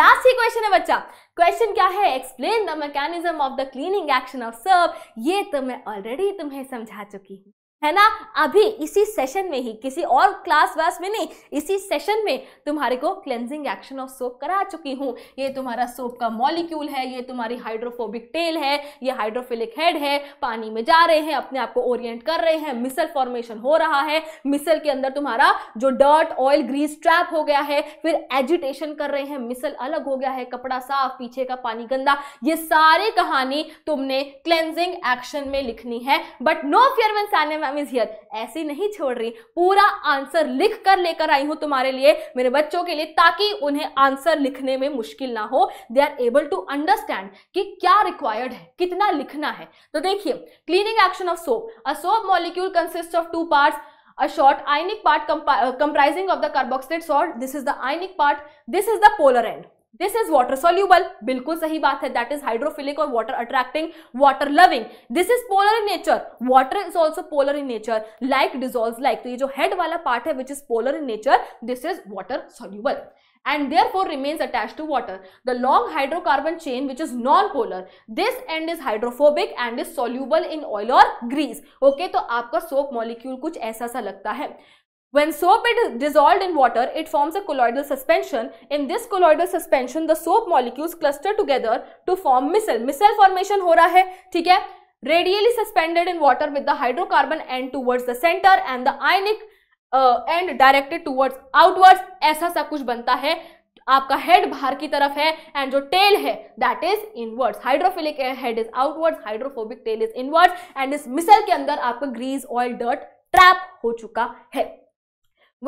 लास्ट ही क्वेश्चन है बच्चा क्वेश्चन क्या है explain the mechanism of the cleaning action of serve ये तो मैं ऑलरेडी तुम्हें समझा चुकी हूँ है ना अभी इसी सेशन में ही किसी और क्लास वास में नहीं इसी सेशन में तुम्हारे को क्लेंजिंग एक्शन ऑफ सोप करा चुकी हूँ ये तुम्हारा सोप का मॉलिक्यूल है ये तुम्हारी हाइड्रोफोबिक टेल है ये हाइड्रोफिलिक हेड है पानी में जा रहे हैं अपने आप को ओरिएंट कर रहे हैं मिसल फॉर्मेशन हो रहा है मिसल के अंदर तुम्हारा जो डर्ट ऑयल ग्रीस ट्रैप हो गया है फिर एजिटेशन कर रहे हैं मिसल अलग हो गया है कपड़ा साफ पीछे का पानी गंदा ये सारी कहानी तुमने क्लेंजिंग एक्शन में लिखनी है बट नो फियर वन सैन्य एग्जाम इज हियर ऐसे नहीं छोड़ रही पूरा आंसर लिख कर लेकर आई हूं तुम्हारे लिए मेरे बच्चों के लिए ताकि उन्हें आंसर लिखने में मुश्किल ना हो they are able to understand कि क्या रिक्वायर्ड है कितना लिखना है तो देखिए cleaning action of soap a soap molecule consist of two part a short ionic part uh, comprising of the carboxylate salt this is the ionic part this is the polar end this is water soluble बिल्कुल सही बात है that is hydrophilic और water attracting water loving this is polar in nature water is also polar in nature like dissolve like तो ये जो head वाला part है which is polar in nature this is water soluble and therefore remains attached to water. The long hydrocarbon chain which is non-polar, this end is hydrophobic and is soluble in oil or grease. Okay, to aapka soap molecule kuch aisa sa lagta hai When soap is dissolved in water, it forms a colloidal suspension. In this colloidal suspension, the soap molecules cluster together to form micelle micelle formation हो रहा है ठीक है Radially suspended in water with the hydrocarbon end towards the center and the ionic uh, end directed towards outwards. ऐसा सा कुछ बनता है आपका हेड बाहर की तरफ है एंड जो टेल है that is inwards hydrophilic head is outwards hydrophobic tail is inwards and इस मिसल के अंदर आपका ग्रीस ऑयल डर्ट ट्रैप हो चुका है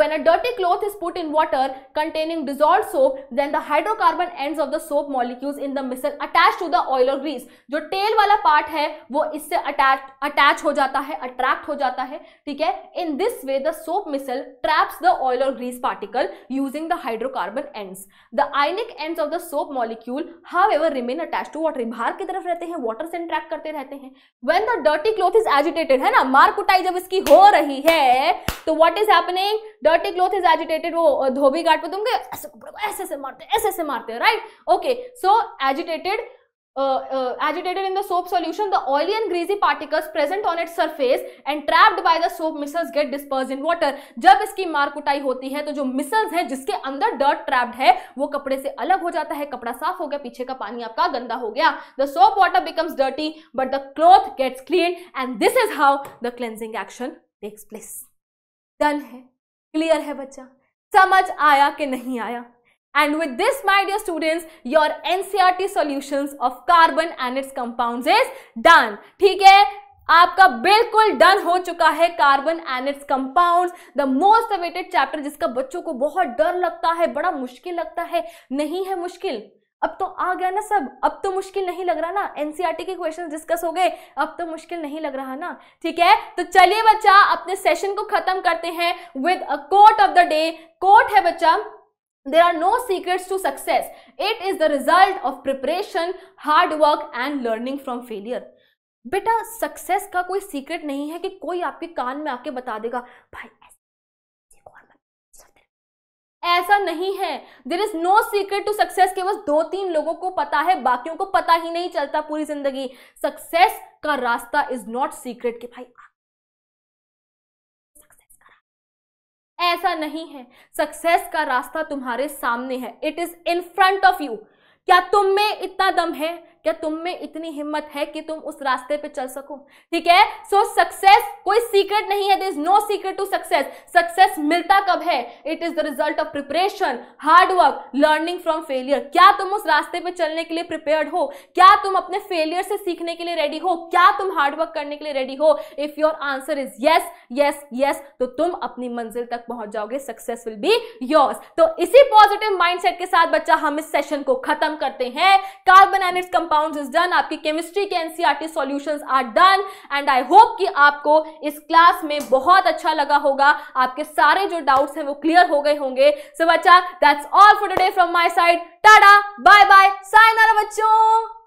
When a dirty cloth is put in water containing dissolved soap, then the hydrocarbon ends of the soap molecules in the missile attached to the oil or grease. जो tail वाला part है वो इससे attach attach हो जाता है attract हो जाता है ठीक है in this way the soap micelle traps the oil और grease particle using the hydrocarbon ends the ionic ends of the soap molecule however remain attach to water बाहर की तरफ रहते हैं वाटर से इंट्रैक्ट करते रहते हैं when the dirty cloth is agitated है ना मार कुटाई जब इसकी हो रही है तो what is happening dirty cloth is agitated वो धोबी घाट पर तुम गए ऐसे कपड़े को ऐसे ऐसे मारते ऐसे ऐसे मारते right okay so agitated Uh, uh, agitated in the soap solution, the oily and greasy particles present on its surface and trapped by the soap missiles get dispersed in water. जब इसकी मार कुटाई होती है तो जो मिसल्स है जिसके अंदर डर्ट ट्रैप्ड है वो कपड़े से अलग हो जाता है कपड़ा साफ हो गया पीछे का पानी आपका गंदा हो गया the soap water becomes dirty but the cloth gets clean and this is how the cleansing action takes place done है क्लियर है बच्चा समझ आया कि नहीं आया and with this, my dear students, your NCRT solution of carbon and its compound is done ठीक है आपका बिल्कुल डन हो चुका है carbon and its compounds the most awaited chapter जिसका बच्चों को बहुत डर लगता है बड़ा मुश्किल लगता है नहीं है मुश्किल अब तो आ गया ना सब अब तो मुश्किल नहीं लग रहा ना एनसीईआरटी e के क्वेश्चंस डिस्कस हो गए अब तो मुश्किल नहीं लग रहा ना ठीक है तो चलिए बच्चा अपने सेशन को खत्म करते हैं with a quote of the day quote है बच्चा there are no secrets to success it is the result of preparation hard work and learning from failure बेटा सक्सेस का कोई सीक्रेट नहीं है कि कोई आपके कान में आके बता देगा भाई ऐसा नहीं है there is no secret to success के बस दो तीन लोगों को पता है बाकियों को पता ही नहीं चलता पूरी जिंदगी सक्सेस का रास्ता इज नॉट सीक्रेट के भाई ऐसा नहीं है सक्सेस का रास्ता तुम्हारे सामने है it is in front of you क्या तुम में इतना दम है क्या तुम में इतनी हिम्मत है कि तुम उस रास्ते पे चल सको ठीक है सो so, सक्सेस कोई सीक्रेट नहीं है there is no secret to success success मिलता कब है it is the result of preparation hard work learning from failure क्या तुम उस रास्ते पे चलने के लिए प्रिपेयर्ड हो क्या तुम अपने फेलियर से सीखने के लिए रेडी हो क्या तुम हार्डवर्क करने के लिए रेडी हो if your answer is yes yes yes तो तुम अपनी मंजिल तक पहुंच जाओगे सक्सेस विल बी योर्स तो इसी पॉजिटिव माइंडसेट के साथ बच्चा हम इस सेशन को खत्म करते हैं carbon and its company compounds is done आपकी केमिस्ट्री के NCERT solutions are done and I hope कि आपको इस क्लास में बहुत अच्छा लगा होगा आपके सारे जो डाउट्स हैं वो क्लियर हो गए होंगे सो बच्चा that's all for today from my side tata bye bye साइन साइनारा बच्चों